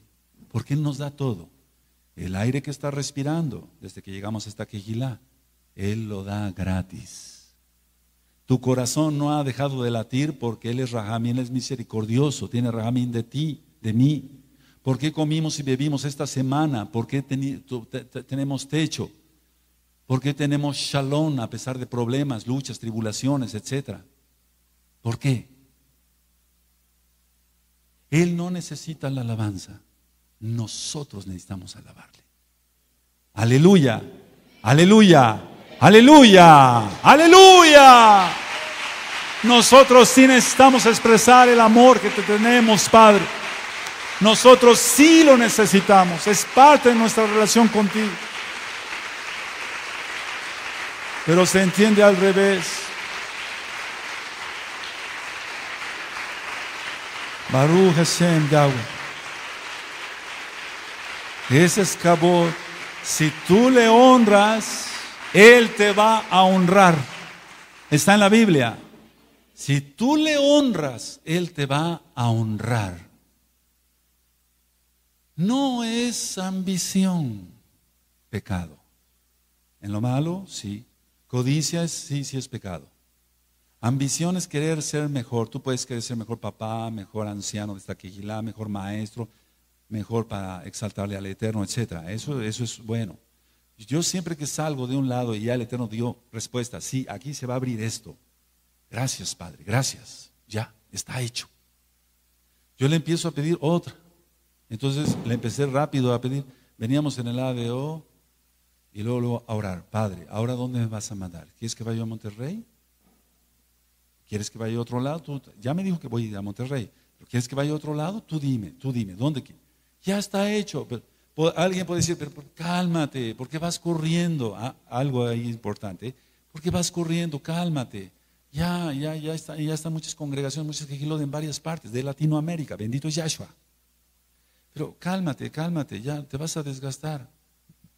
Porque Él nos da todo. El aire que está respirando desde que llegamos hasta Quejilá, Él lo da gratis. Tu corazón no ha dejado de latir porque Él es Rahamín, Él es misericordioso, tiene Rahamín de ti, de mí, ¿Por qué comimos y bebimos esta semana? ¿Por qué tenemos techo? ¿Por qué tenemos shalom a pesar de problemas, luchas, tribulaciones, etcétera? ¿Por qué? Él no necesita la alabanza. Nosotros necesitamos alabarle. Aleluya. Aleluya. Aleluya. Aleluya. Nosotros sí necesitamos expresar el amor que te tenemos, Padre. Nosotros sí lo necesitamos, es parte de nuestra relación contigo. Pero se entiende al revés. Baruch Hashem Ese es Si tú le honras, Él te va a honrar. Está en la Biblia. Si tú le honras, Él te va a honrar. No es ambición pecado. En lo malo, sí. Codicia, sí, sí es pecado. Ambición es querer ser mejor. Tú puedes querer ser mejor papá, mejor anciano de esta quejilá, mejor maestro, mejor para exaltarle al Eterno, etc. Eso, eso es bueno. Yo siempre que salgo de un lado y ya el Eterno dio respuesta, sí, aquí se va a abrir esto. Gracias, Padre, gracias. Ya, está hecho. Yo le empiezo a pedir otra. Entonces le empecé rápido a pedir, veníamos en el ADO y luego, a orar, Padre, ¿ahora dónde me vas a mandar? ¿Quieres que vaya a Monterrey? ¿Quieres que vaya a otro lado? ya me dijo que voy a Monterrey. ¿Pero ¿Quieres que vaya a otro lado? Tú dime, tú dime, ¿dónde? Quieres? Ya está hecho. alguien puede decir, pero, cálmate, porque vas corriendo? Ah, algo ahí importante. Porque vas corriendo? Cálmate. Ya, ya, ya, está, ya están muchas congregaciones, muchas que en varias partes de Latinoamérica. Bendito es Yahshua pero cálmate, cálmate, ya te vas a desgastar.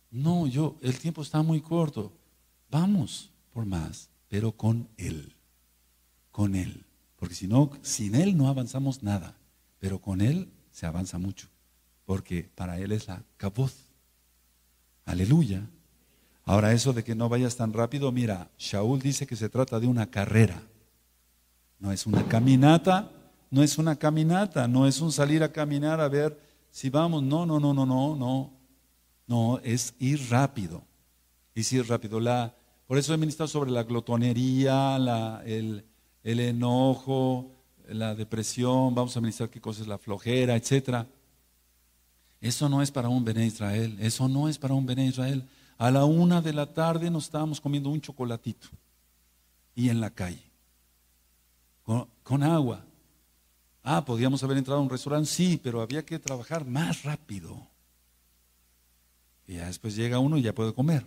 No, yo, el tiempo está muy corto. Vamos por más, pero con Él, con Él. Porque si no, sin Él no avanzamos nada, pero con Él se avanza mucho, porque para Él es la caboz. Aleluya. Ahora eso de que no vayas tan rápido, mira, Shaul dice que se trata de una carrera. No es una caminata, no es una caminata, no es un salir a caminar a ver si vamos, no, no, no, no, no, no, no, es ir rápido, es ir rápido. La, por eso he ministrado sobre la glotonería, el, enojo, la depresión, vamos a ministrar qué cosa es la flojera, etcétera. Eso no es para un Bené Israel, eso no es para un Bené Israel. A la una de la tarde nos estábamos comiendo un chocolatito y en la calle, con agua. Ah, ¿podríamos haber entrado a un restaurante, sí, pero había que trabajar más rápido. Y ya después llega uno y ya puede comer.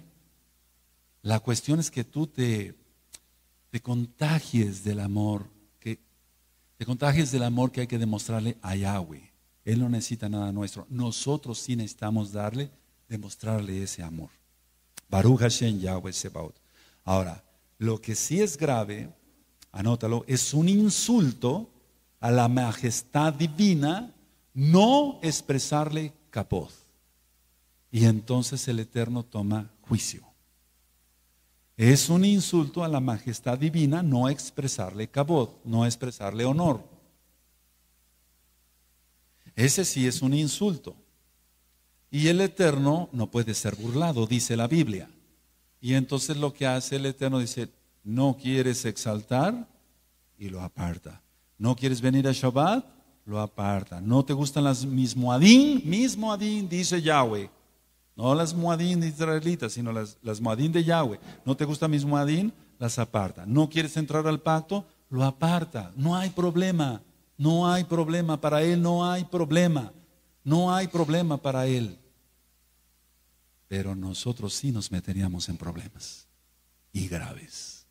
La cuestión es que tú te, te contagies del amor, que te contagies del amor que hay que demostrarle a Yahweh. Él no necesita nada nuestro. Nosotros sí necesitamos darle, demostrarle ese amor. Baruch Hashem Yahweh Sebaot. Ahora, lo que sí es grave, anótalo, es un insulto a la majestad divina, no expresarle caboz Y entonces el Eterno toma juicio. Es un insulto a la majestad divina no expresarle caboz no expresarle honor. Ese sí es un insulto. Y el Eterno no puede ser burlado, dice la Biblia. Y entonces lo que hace el Eterno dice, no quieres exaltar y lo aparta. ¿No quieres venir a Shabbat? Lo aparta. ¿No te gustan las mismoadín? Mismoadín, dice Yahweh. No las muadín israelitas, sino las, las de Yahweh. ¿No te gusta mismoadín? Las aparta. ¿No quieres entrar al pacto? Lo aparta. No hay problema. No hay problema. Para él no hay problema. No hay problema para él. Pero nosotros sí nos meteríamos en problemas. Y graves.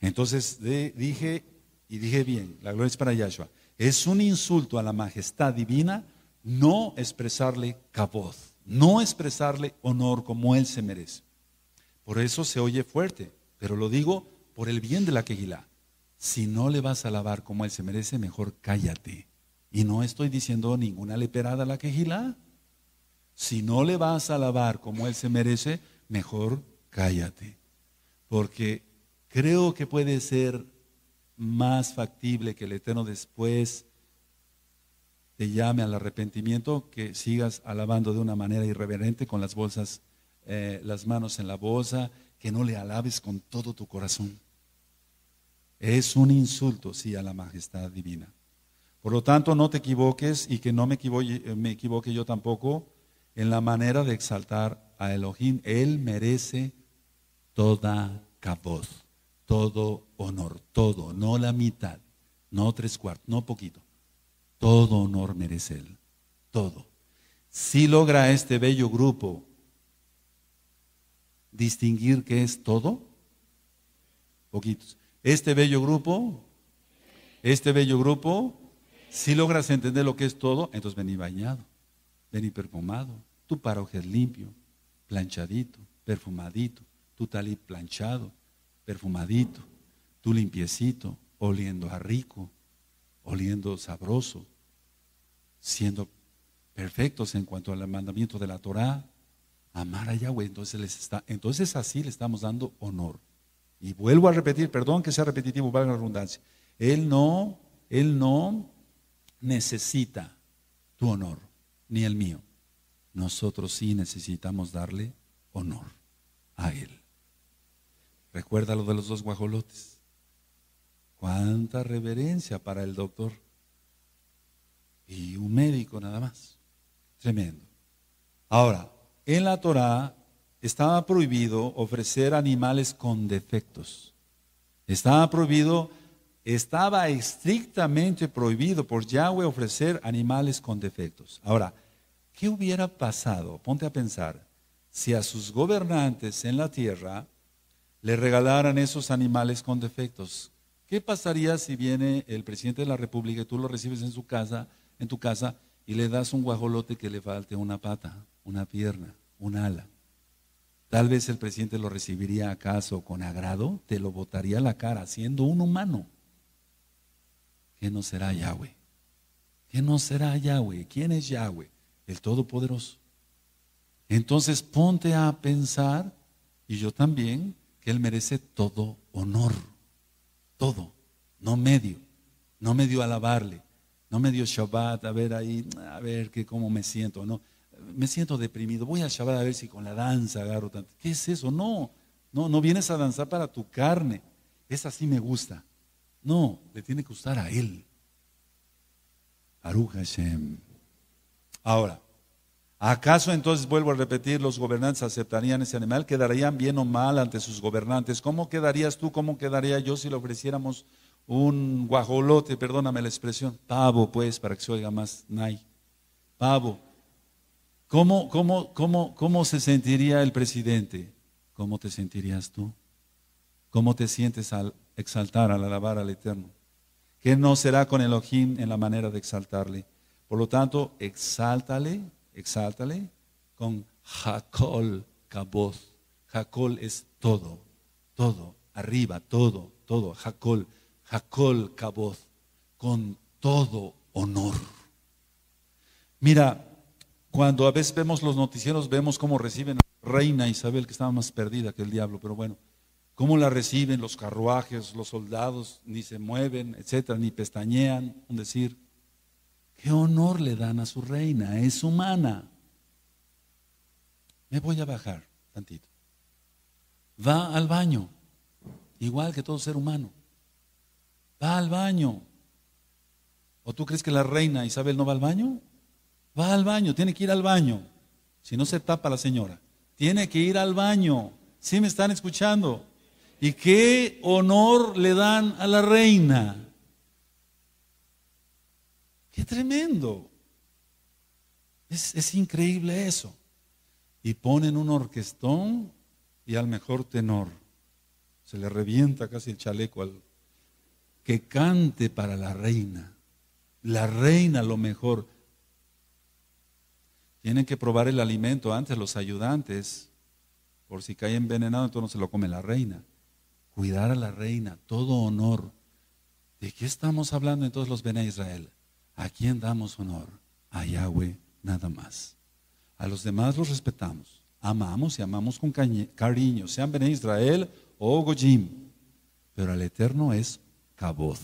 Entonces dije, y dije bien, la gloria es para Yahshua, es un insulto a la majestad divina no expresarle caboz, no expresarle honor como él se merece. Por eso se oye fuerte, pero lo digo por el bien de la quejilá. Si no le vas a alabar como él se merece, mejor cállate. Y no estoy diciendo ninguna leperada a la quejilá. Si no le vas a alabar como él se merece, mejor cállate. Porque creo que puede ser más factible que el eterno después te llame al arrepentimiento que sigas alabando de una manera irreverente con las bolsas, eh, las manos en la bolsa, que no le alabes con todo tu corazón. Es un insulto, sí, a la majestad divina. Por lo tanto, no te equivoques y que no me equivoque, eh, me yo tampoco en la manera de exaltar a Elohim. Él merece toda caboz todo honor, todo, no la mitad, no tres cuartos, no poquito. Todo honor merece Él, todo. Si logra este bello grupo distinguir qué es todo, poquitos. Este bello grupo, este bello grupo, si logras entender lo que es todo, entonces vení bañado, vení perfumado, tu paroje es limpio, planchadito, perfumadito, tu talí planchado, perfumadito, tu limpiecito, oliendo a rico, oliendo sabroso, siendo perfectos en cuanto al mandamiento de la Torá, amar a Yahweh, entonces les está, entonces así le estamos dando honor. Y vuelvo a repetir, perdón que sea repetitivo, valga la redundancia. Él no, él no necesita tu honor, ni el mío. Nosotros sí necesitamos darle honor a Él. Recuerda lo de los dos guajolotes. Cuánta reverencia para el doctor. Y un médico nada más. Tremendo. Ahora, en la Torá estaba prohibido ofrecer animales con defectos. Estaba prohibido, estaba estrictamente prohibido por Yahweh ofrecer animales con defectos. Ahora, ¿qué hubiera pasado? Ponte a pensar, si a sus gobernantes en la tierra le regalaran esos animales con defectos. ¿Qué pasaría si viene el presidente de la República y tú lo recibes en su casa, en tu casa y le das un guajolote que le falte una pata, una pierna, un ala? Tal vez el presidente lo recibiría acaso con agrado, te lo botaría a la cara, siendo un humano. ¿Qué no será Yahweh? ¿Qué no será Yahweh? ¿Quién es Yahweh? El Todopoderoso. Entonces ponte a pensar, y yo también, él merece todo honor, todo, no medio, no medio alabarle, no medio Shabbat, a ver ahí, a ver que cómo me siento, no, me siento deprimido, voy a Shabbat a ver si con la danza agarro tanto. ¿Qué es eso? No, no, no vienes a danzar para tu carne, esa sí me gusta. No, le tiene que gustar a Él. Aruch Hashem. Ahora, ¿Acaso entonces, vuelvo a repetir, los gobernantes aceptarían ese animal? ¿Quedarían bien o mal ante sus gobernantes? ¿Cómo quedarías tú, cómo quedaría yo si le ofreciéramos un guajolote, perdóname la expresión, pavo pues, para que se oiga más nay, pavo? ¿Cómo, cómo, cómo, ¿Cómo se sentiría el presidente? ¿Cómo te sentirías tú? ¿Cómo te sientes al exaltar, al alabar al Eterno? ¿Qué no será con Elohim en la manera de exaltarle. Por lo tanto, exáltale exáltale, con Jacol Caboz. Jacol es todo, todo, arriba, todo, todo. Jacol, Jacol Caboz, con todo honor. Mira, cuando a veces vemos los noticieros, vemos cómo reciben a reina Isabel, que estaba más perdida que el diablo, pero bueno, cómo la reciben los carruajes, los soldados, ni se mueven, etcétera, ni pestañean, un decir. ¿Qué honor le dan a su reina? Es humana. Me voy a bajar tantito. Va al baño, igual que todo ser humano. Va al baño. ¿O tú crees que la reina Isabel no va al baño? Va al baño, tiene que ir al baño. Si no se tapa la señora, tiene que ir al baño. ¿Sí me están escuchando? ¿Y qué honor le dan a la reina? Qué tremendo. Es, increíble eso. Y ponen un orquestón y al mejor tenor. Se le revienta casi el chaleco al que cante para la reina. La reina lo mejor. Tienen que probar el alimento antes los ayudantes, por si cae envenenado, entonces no se lo come la reina. Cuidar a la reina, todo honor. ¿De qué estamos hablando entonces los Bene Israel? ¿A quién damos honor? A Yahweh nada más. A los demás los respetamos, amamos y amamos con cariño, sean Ben Israel o Goyim. Pero al Eterno es caboz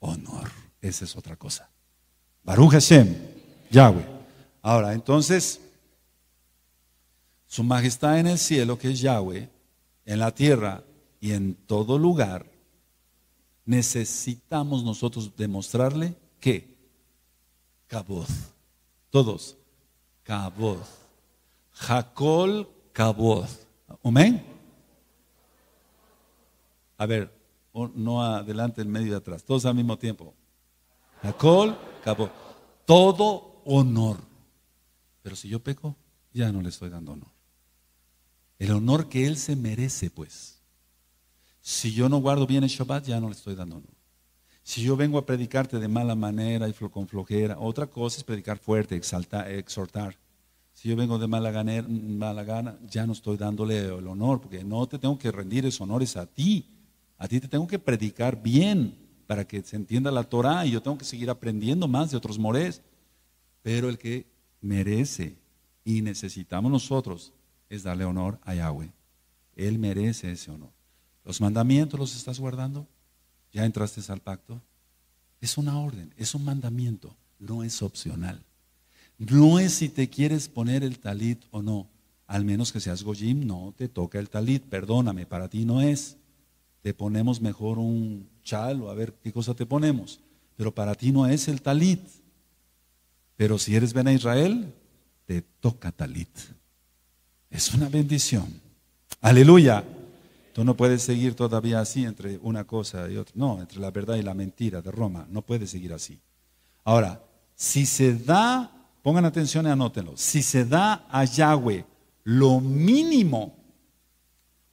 honor. Esa es otra cosa. Baruch Hashem, Yahweh. Ahora, entonces, su majestad en el cielo, que es Yahweh, en la tierra y en todo lugar, necesitamos nosotros demostrarle que Caboz. Todos. Caboz. Jacol Caboz. Amén. A ver, oh, no adelante, en medio y atrás. Todos al mismo tiempo. Jacol Caboz. Todo honor. Pero si yo peco, ya no le estoy dando honor. El honor que él se merece, pues. Si yo no guardo bien el Shabbat, ya no le estoy dando honor. Si yo vengo a predicarte de mala manera y con flojera, otra cosa es predicar fuerte, exaltar, exhortar. Si yo vengo de mala, gana, ya no estoy dándole el honor, porque no te tengo que rendir esos honores a ti. A ti te tengo que predicar bien para que se entienda la Torah y yo tengo que seguir aprendiendo más de otros morés. Pero el que merece y necesitamos nosotros es darle honor a Yahweh. Él merece ese honor. ¿Los mandamientos los estás guardando? ¿Ya entraste al pacto? Es una orden, es un mandamiento, no es opcional. No es si te quieres poner el talit o no. Al menos que seas Goyim, no te toca el talit, perdóname, para ti no es. Te ponemos mejor un chal o a ver qué cosa te ponemos. Pero para ti no es el talit. Pero si eres Ben Israel, te toca talit. Es una bendición. Aleluya. Tú no puedes seguir todavía así entre una cosa y otra. No, entre la verdad y la mentira de Roma. No puedes seguir así. Ahora, si se da, pongan atención y anótenlo, si se da a Yahweh lo mínimo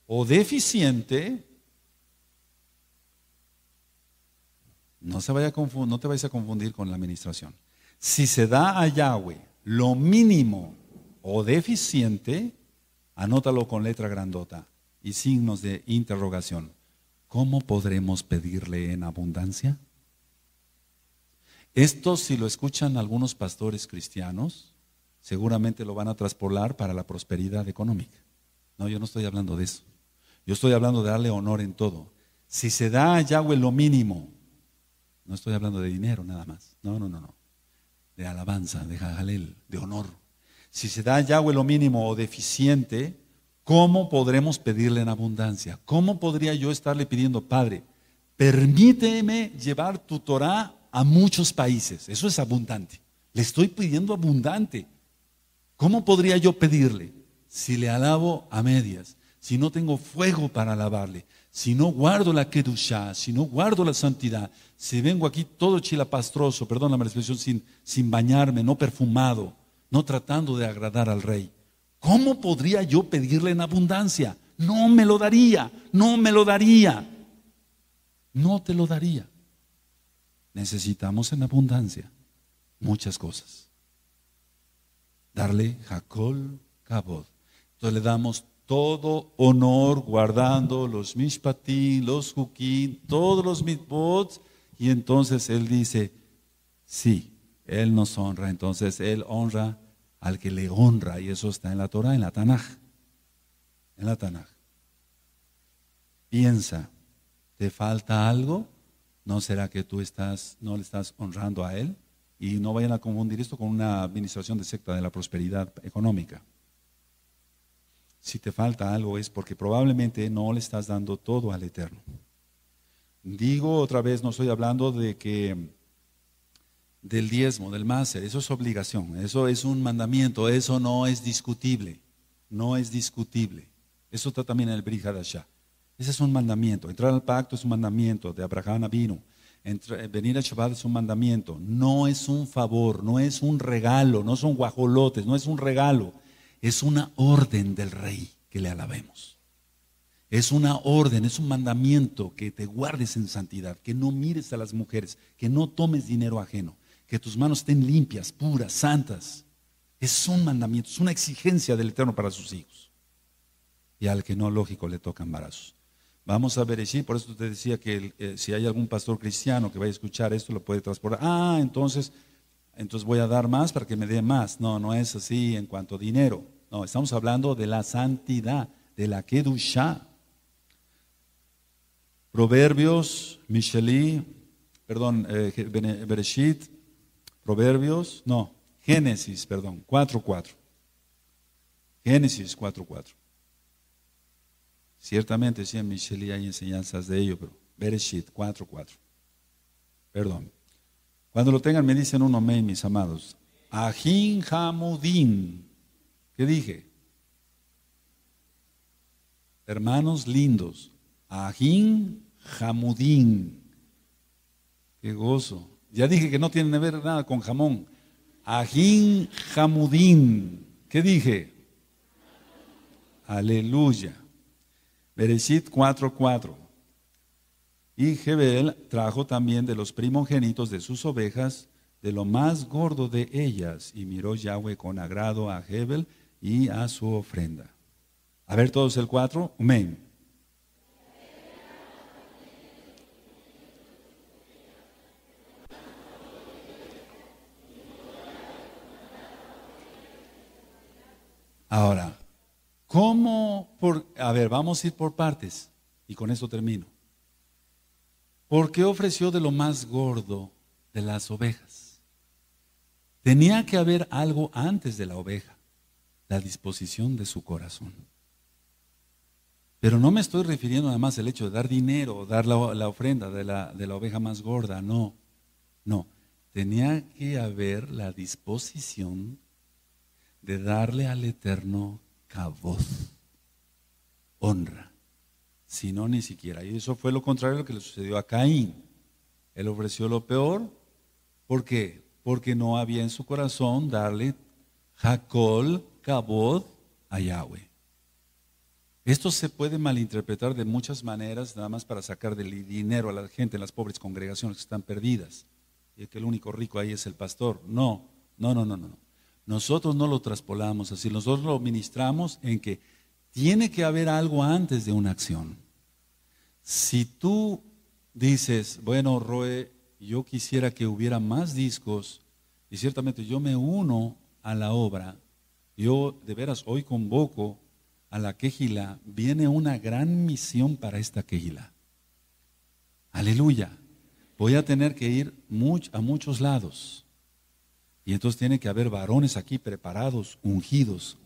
o deficiente, no, se vaya no te vayas a confundir con la administración. Si se da a Yahweh lo mínimo o deficiente, anótalo con letra grandota y signos de interrogación. ¿Cómo podremos pedirle en abundancia? Esto si lo escuchan algunos pastores cristianos, seguramente lo van a traspolar para la prosperidad económica. No, yo no estoy hablando de eso. Yo estoy hablando de darle honor en todo. Si se da a Yahweh lo mínimo, no estoy hablando de dinero nada más. No, no, no, no. De alabanza, de jajalel, de honor. Si se da a Yahweh lo mínimo o deficiente, ¿cómo podremos pedirle en abundancia? ¿Cómo podría yo estarle pidiendo, Padre, permíteme llevar tu Torah a muchos países? Eso es abundante. Le estoy pidiendo abundante. ¿Cómo podría yo pedirle si le alabo a medias? Si no tengo fuego para alabarle, si no guardo la kedushá, si no guardo la santidad, si vengo aquí todo chilapastroso, perdón la expresión, sin bañarme, no perfumado, no tratando de agradar al rey. ¿Cómo podría yo pedirle en abundancia? No me lo daría, no me lo daría. No te lo daría. Necesitamos en abundancia muchas cosas. Darle Jacol Cabot. Entonces le damos todo honor guardando los mishpatín, los juquín, todos los mitbots. Y entonces él dice, sí, él nos honra. Entonces él honra al que le honra, y eso está en la Torah, en la Tanaj. En la Tanaj. Piensa, ¿te falta algo? ¿No será que tú estás, no le estás honrando a él? Y no vayan a confundir esto con una administración de secta de la prosperidad económica. Si te falta algo es porque probablemente no le estás dando todo al Eterno. Digo otra vez, no estoy hablando de que del diezmo, del máser, eso es obligación, eso es un mandamiento, eso no es discutible, no es discutible. Eso está también en el Brihadashah. Ese es un mandamiento, entrar al pacto es un mandamiento de Abraham Abino. Eh, venir a Shabbat es un mandamiento, no es un favor, no es un regalo, no son guajolotes, no es un regalo, es una orden del rey que le alabemos. Es una orden, es un mandamiento que te guardes en santidad, que no mires a las mujeres, que no tomes dinero ajeno que tus manos estén limpias, puras, santas. Es un mandamiento, es una exigencia del Eterno para sus hijos. Y al que no lógico le toca embarazos. Vamos a ver, por eso te decía que eh, si hay algún pastor cristiano que vaya a escuchar esto, lo puede transportar. Ah, entonces, entonces voy a dar más para que me dé más. No, no es así en cuanto a dinero. No, estamos hablando de la santidad, de la Kedushah. Proverbios, Michelí, perdón, eh, Bereshit Proverbios, no, Génesis, perdón, 4.4. Génesis 4.4. Ciertamente, sí, en Micheli hay enseñanzas de ello, pero Bereshit 4.4. Perdón. Cuando lo tengan, me dicen un amén, mis amados. Ajin Hamudin. ¿Qué dije? Hermanos lindos. Ajin Hamudin. Qué gozo. Ya dije que no tiene que ver nada con jamón. Ajín jamudín. ¿Qué dije? Aleluya. Bereshit 4:4. Y Jebel trajo también de los primogénitos de sus ovejas, de lo más gordo de ellas, y miró Yahweh con agrado a Jebel y a su ofrenda. A ver todos el 4. Men. Ahora, ¿cómo? Por, a ver, vamos a ir por partes y con esto termino. ¿Por qué ofreció de lo más gordo de las ovejas? Tenía que haber algo antes de la oveja, la disposición de su corazón. Pero no me estoy refiriendo nada más al hecho de dar dinero dar la, ofrenda de la, de la oveja más gorda, no, no. Tenía que haber la disposición de darle al Eterno caboz, honra, si no ni siquiera. Y eso fue lo contrario a lo que le sucedió a Caín. Él ofreció lo peor, ¿por qué? Porque no había en su corazón darle jacol, caboz a Yahweh. Esto se puede malinterpretar de muchas maneras, nada más para sacar del dinero a la gente en las pobres congregaciones que están perdidas. Y que el único rico ahí es el pastor. No, no, no, no, no. Nosotros no lo traspolamos así, nosotros lo ministramos en que tiene que haber algo antes de una acción. Si tú dices, bueno, Roe, yo quisiera que hubiera más discos, y ciertamente yo me uno a la obra, yo de veras hoy convoco a la quejila, viene una gran misión para esta quejila. Aleluya. Voy a tener que ir a muchos lados. Y entonces tiene que haber varones aquí preparados, ungidos,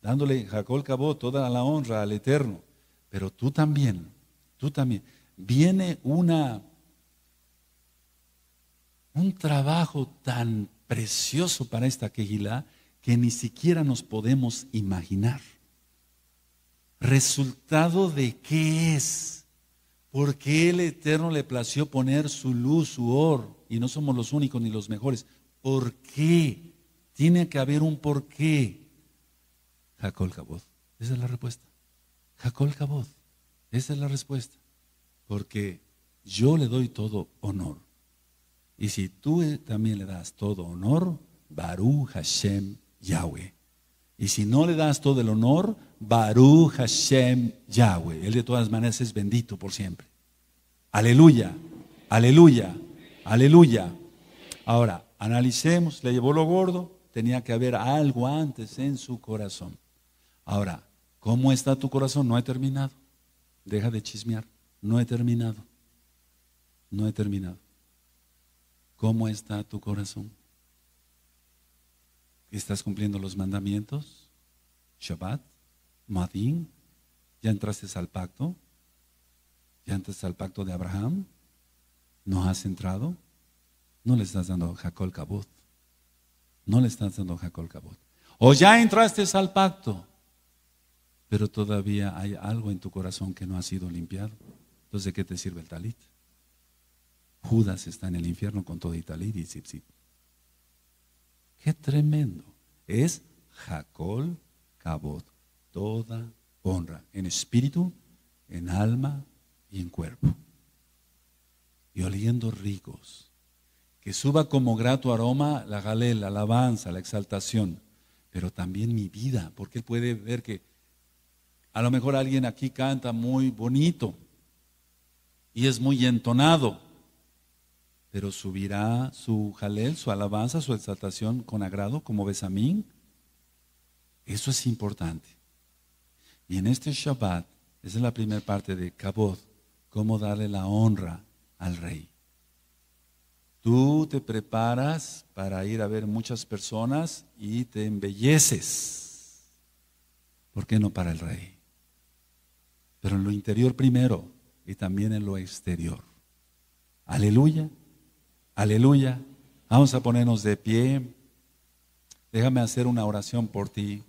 dándole Jacob Cabo toda la honra al Eterno. Pero tú también, tú también. Viene una un trabajo tan precioso para esta quejilá que ni siquiera nos podemos imaginar. ¿Resultado de qué es? Porque el Eterno le plació poner su luz, su or? Y no somos los únicos ni los mejores, ¿Por qué? Tiene que haber un por qué. Jacob Cabot. Esa es la respuesta. Jacob Cabot. Esa es la respuesta. Porque yo le doy todo honor. Y si tú eh, también le das todo honor, Baruch Hashem Yahweh. Y si no le das todo el honor, Baruch Hashem Yahweh. Él de todas maneras es bendito por siempre. Aleluya, aleluya, aleluya. Ahora, Analicemos, le llevó lo gordo, tenía que haber algo antes en su corazón. Ahora, ¿cómo está tu corazón? No he terminado. Deja de chismear. No he terminado. No he terminado. ¿Cómo está tu corazón? ¿Estás cumpliendo los mandamientos? Shabbat, Madín, ¿ya entraste al pacto? ¿Ya entraste al pacto de Abraham? ¿No has entrado? No le estás dando Jacol Cabot. No le estás dando Jacol Cabot. O ya entraste al pacto, pero todavía hay algo en tu corazón que no ha sido limpiado. Entonces, ¿de qué te sirve el talit? Judas está en el infierno con todo y talit y zip, Qué tremendo. Es Jacol Cabot. Toda honra en espíritu, en alma y en cuerpo. Y oliendo ricos que suba como grato aroma la jalel, la alabanza, la exaltación, pero también mi vida, porque puede ver que a lo mejor alguien aquí canta muy bonito y es muy entonado, pero subirá su jalel, su alabanza, su exaltación con agrado, como besamín. Eso es importante. Y en este Shabbat, esa es la primera parte de Kabod, cómo darle la honra al rey. Tú te preparas para ir a ver muchas personas y te embelleces. ¿Por qué no para el rey? Pero en lo interior primero y también en lo exterior. Aleluya, aleluya. Vamos a ponernos de pie. Déjame hacer una oración por ti.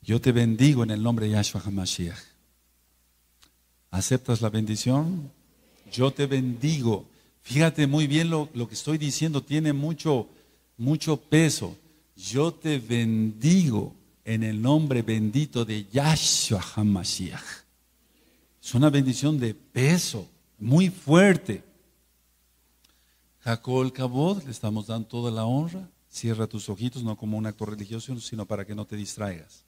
Yo te bendigo en el nombre de Yahshua HaMashiach. ¿Aceptas la bendición? yo te bendigo. Fíjate muy bien lo, que estoy diciendo, tiene mucho, mucho peso. Yo te bendigo en el nombre bendito de Yahshua HaMashiach. Es una bendición de peso, muy fuerte. Jacob el Cabot, le estamos dando toda la honra. Cierra tus ojitos, no como un acto religioso, sino para que no te distraigas.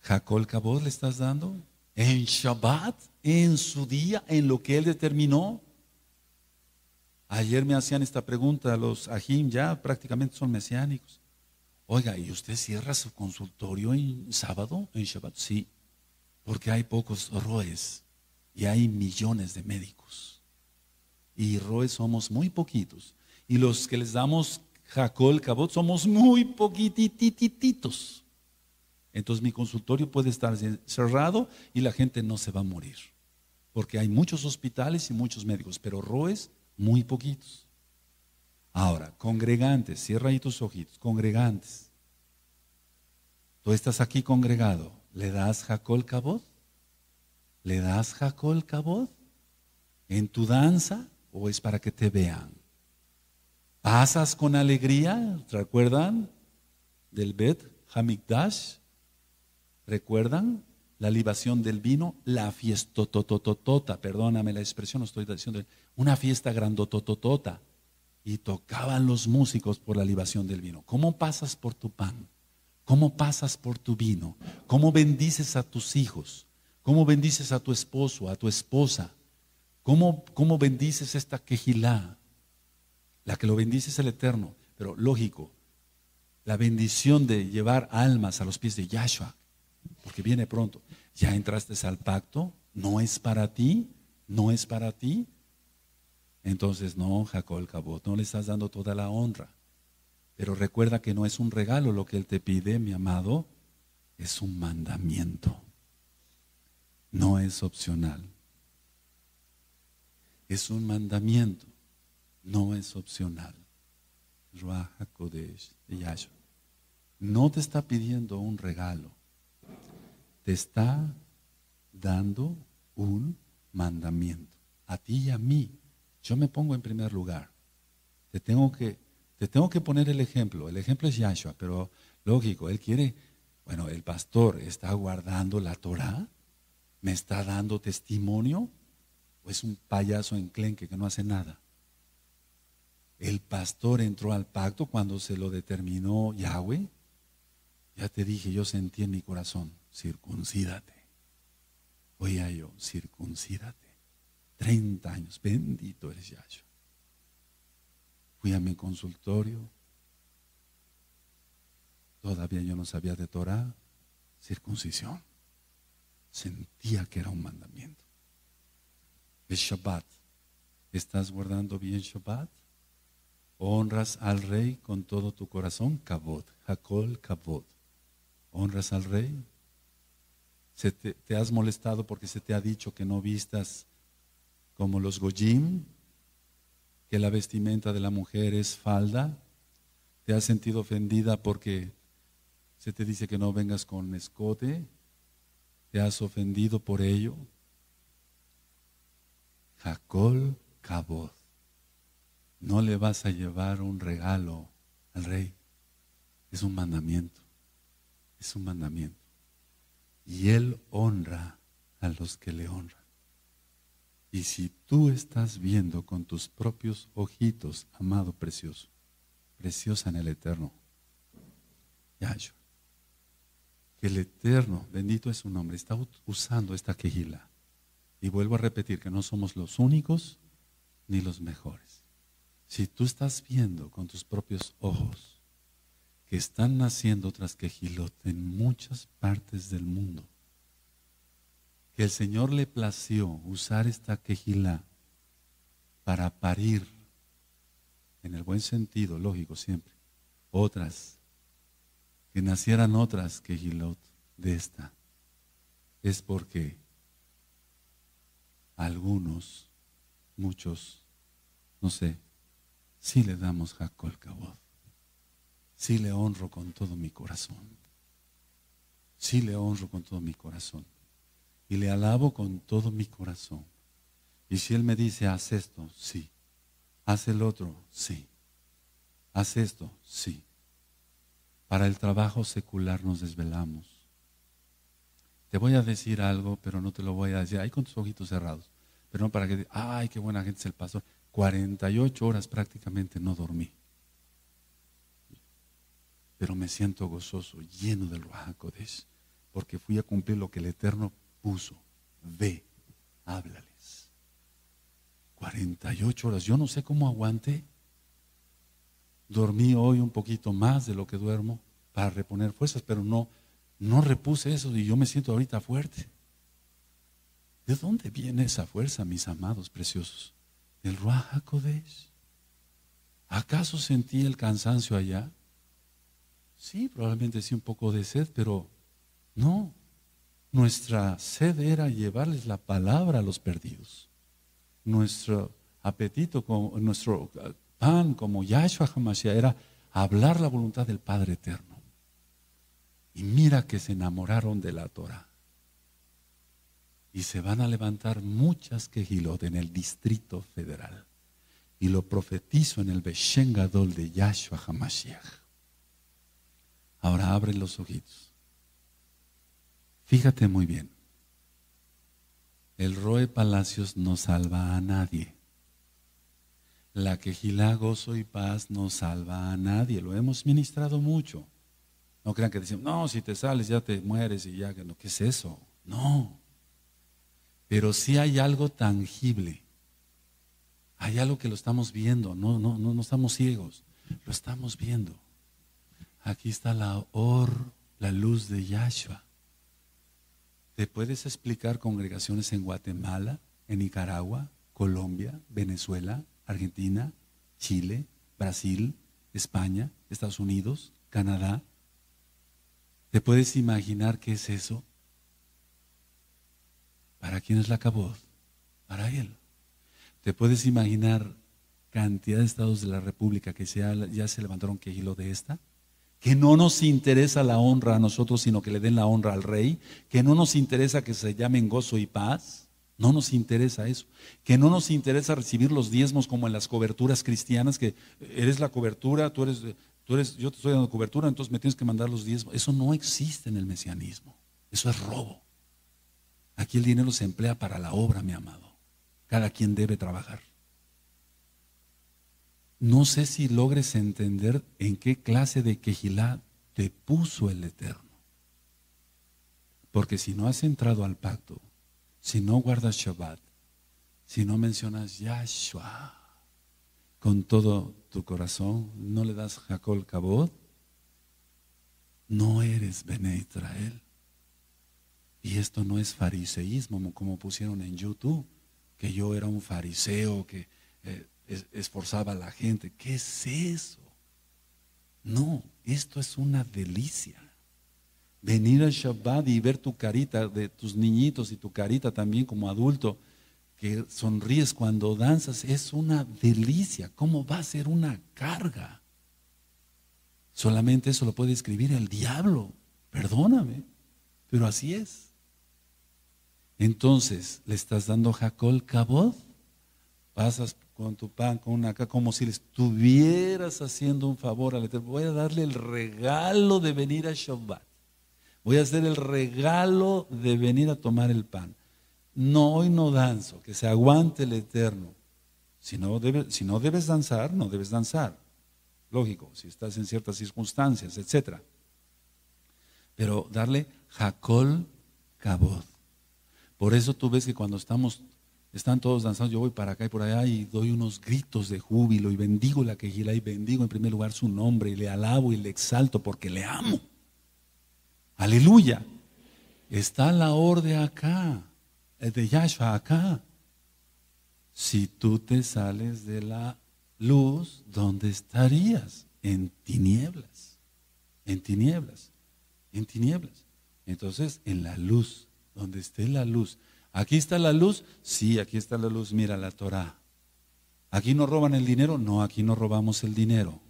Jacob el Cabot le estás dando en Shabbat, en su día, en lo que él determinó. Ayer me hacían esta pregunta, los ajim ya prácticamente son mesiánicos. Oiga, ¿y usted cierra su consultorio en sábado, en Shabbat? Sí, porque hay pocos roes y hay millones de médicos. Y roes somos muy poquitos. Y los que les damos jacol, cabot, somos muy poquititititos. Entonces mi consultorio puede estar cerrado y la gente no se va a morir. Porque hay muchos hospitales y muchos médicos, pero ROES muy poquitos. Ahora, congregantes, cierra ahí tus ojitos, congregantes. Tú estás aquí congregado, ¿le das Jacol Cabot? ¿Le das Jacol Cabot? ¿En tu danza o es para que te vean? ¿Pasas con alegría? ¿te ¿Recuerdan? Del Bet Hamikdash. ¿Recuerdan? La libación del vino, la fiestotototota, perdóname la expresión, no estoy diciendo, una fiesta grandotototota. Y tocaban los músicos por la libación del vino. ¿Cómo pasas por tu pan? ¿Cómo pasas por tu vino? ¿Cómo bendices a tus hijos? ¿Cómo bendices a tu esposo, a tu esposa? ¿Cómo, cómo bendices esta quejilá? La que lo bendice es el Eterno. Pero lógico, la bendición de llevar almas a los pies de Yahshua porque viene pronto. ¿Ya entraste al pacto? ¿No es para ti? ¿No es para ti? Entonces, no, Jacob el Cabot, no le estás dando toda la honra. Pero recuerda que no es un regalo lo que él te pide, mi amado, es un mandamiento. No es opcional. Es un mandamiento, no es opcional. No te está pidiendo un regalo te está dando un mandamiento, a ti y a mí. Yo me pongo en primer lugar. Te tengo que, te tengo que poner el ejemplo. El ejemplo es Yahshua, pero lógico, él quiere, bueno, el pastor está guardando la Torah, me está dando testimonio, o es un payaso enclenque que no hace nada. El pastor entró al pacto cuando se lo determinó Yahweh ya te dije, yo sentí en mi corazón, circuncídate. Oía yo, circuncídate. Treinta años, bendito eres yo. Fui a mi consultorio. Todavía yo no sabía de Torah, circuncisión. Sentía que era un mandamiento. El Shabbat. ¿Estás guardando bien Shabbat? ¿Honras al rey con todo tu corazón? cabot Jacol, cabot ¿Honras al rey? te, has molestado porque se te ha dicho que no vistas como los gojim, ¿Que la vestimenta de la mujer es falda? ¿Te has sentido ofendida porque se te dice que no vengas con escote? ¿Te has ofendido por ello? Jacol Cabot. No le vas a llevar un regalo al rey. Es un mandamiento es un mandamiento. Y Él honra a los que le honran. Y si tú estás viendo con tus propios ojitos, amado precioso, preciosa en el eterno, que el eterno, bendito es su nombre, está usando esta quejila. Y vuelvo a repetir que no somos los únicos ni los mejores. Si tú estás viendo con tus propios ojos, que están naciendo otras quejilot en muchas partes del mundo. Que el Señor le plació usar esta quejila para parir, en el buen sentido, lógico siempre, otras, que nacieran otras quejilot de esta. Es porque algunos, muchos, no sé, sí le damos Jacol Cabot sí le honro con todo mi corazón. Sí le honro con todo mi corazón. Y le alabo con todo mi corazón. Y si Él me dice, haz esto, sí. Haz el otro, sí. Haz esto, sí. Para el trabajo secular nos desvelamos. Te voy a decir algo, pero no te lo voy a decir. Ahí con tus ojitos cerrados. Pero no para que, ay, qué buena gente es el pastor. 48 horas prácticamente no dormí pero me siento gozoso, lleno del Ruajacodesh, porque fui a cumplir lo que el Eterno puso. Ve, háblales. 48 horas, yo no sé cómo aguanté. Dormí hoy un poquito más de lo que duermo para reponer fuerzas, pero no, no repuse eso y yo me siento ahorita fuerte. ¿De dónde viene esa fuerza, mis amados preciosos? Del Ruajacodesh. ¿Acaso sentí el cansancio allá? Sí, probablemente sí un poco de sed, pero no. Nuestra sed era llevarles la palabra a los perdidos. Nuestro apetito, nuestro ah, pan como Yahshua Hamashiach era hablar la voluntad del Padre Eterno. Y mira que se enamoraron de la Torah. Y se van a levantar muchas quejilot en el Distrito Federal. Y lo profetizo en el Beshengadol de Yahshua Hamashiach Ahora abre los ojitos. Fíjate muy bien. El Roe Palacios no salva a nadie. La quejilá, gozo y paz no salva a nadie. Lo hemos ministrado mucho. No crean que decimos, no, si te sales ya te mueres y ya, no, ¿qué es eso? No. Pero sí hay algo tangible. Hay algo que lo estamos viendo, no, no, no, no estamos ciegos, lo estamos viendo. Aquí está la or, la luz de Yahshua. ¿Te puedes explicar congregaciones en Guatemala, en Nicaragua, Colombia, Venezuela, Argentina, Chile, Brasil, España, Estados Unidos, Canadá? ¿Te puedes imaginar qué es eso? ¿Para quién es la caboz? Para él. ¿Te puedes imaginar cantidad de estados de la República que ya, ya se levantaron quejilo de esta? que no nos interesa la honra a nosotros, sino que le den la honra al rey, que no nos interesa que se llamen gozo y paz, no nos interesa eso, que no nos interesa recibir los diezmos como en las coberturas cristianas, que eres la cobertura, tú eres, tú eres yo te estoy dando cobertura, entonces me tienes que mandar los diezmos. Eso no existe en el mesianismo, eso es robo. Aquí el dinero se emplea para la obra, mi amado. Cada quien debe trabajar. No sé si logres entender en qué clase de quejilá te puso el Eterno. Porque si no has entrado al pacto, si no guardas Shabbat, si no mencionas Yahshua con todo tu corazón, no le das Jacob Cabot, no eres Bene Israel. Y esto no es fariseísmo, como pusieron en YouTube, que yo era un fariseo, que eh, esforzaba a la gente. ¿Qué es eso? No, esto es una delicia. Venir al Shabbat y ver tu carita de tus niñitos y tu carita también como adulto, que sonríes cuando danzas, es una delicia. ¿Cómo va a ser una carga? Solamente eso lo puede escribir el diablo. Perdóname, pero así es. Entonces, le estás dando Jacol Cabot, pasas con tu pan, con una como si le estuvieras haciendo un favor al Eterno. Voy a darle el regalo de venir a Shabbat. Voy a hacer el regalo de venir a tomar el pan. No, hoy no danzo, que se aguante el Eterno. Si no, si no debes danzar, no debes danzar. Lógico, si estás en ciertas circunstancias, etc. Pero darle jacol Cabot. Por eso tú ves que cuando estamos están todos danzando, yo voy para acá y por allá y doy unos gritos de júbilo y bendigo la gira y bendigo en primer lugar su nombre y le alabo y le exalto porque le amo. Aleluya. Está la orden acá, de Yahshua acá. Si tú te sales de la luz, ¿dónde estarías? En tinieblas, en tinieblas, en tinieblas. Entonces, en la luz, donde esté la luz, ¿Aquí está la luz? Sí, aquí está la luz, mira la Torah. ¿Aquí no roban el dinero? No, aquí no robamos el dinero.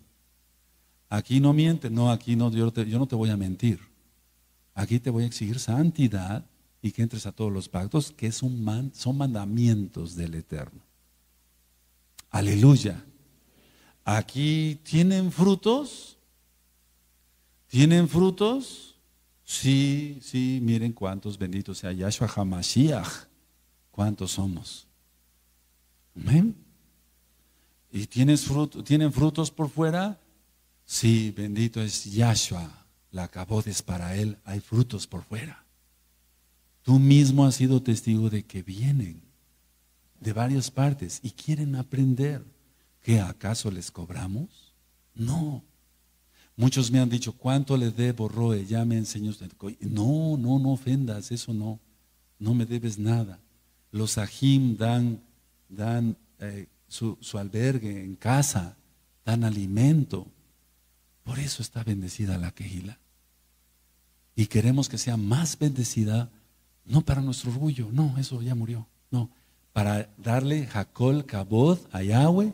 ¿Aquí no mienten? No, aquí no, yo, yo no te voy a mentir. Aquí te voy a exigir santidad y que entres a todos los pactos, que es un son mandamientos del Eterno. Aleluya. Aquí tienen frutos, tienen frutos Sí, sí, miren cuántos benditos sea Yahshua Hamashiach. ¿Cuántos somos? Amén. ¿Y tienes fruto, tienen frutos por fuera? Sí, bendito es Yahshua. La es para él, hay frutos por fuera. Tú mismo has sido testigo de que vienen de varias partes y quieren aprender. ¿Que acaso les cobramos? No. Muchos me han dicho, ¿cuánto le debo, Roe? Ya me enseñó usted. No, no, no ofendas, eso no. No me debes nada. Los ajim dan, dan eh, su, albergue en casa, dan alimento. Por eso está bendecida la quejila. Y queremos que sea más bendecida, no para nuestro orgullo, no, eso ya murió, no, para darle Jacol Cabod a Yahweh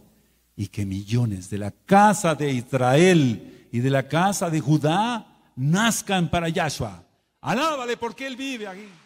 y que millones de la casa de Israel y de la casa de Judá nazcan para Yahshua. Alábale porque Él vive aquí.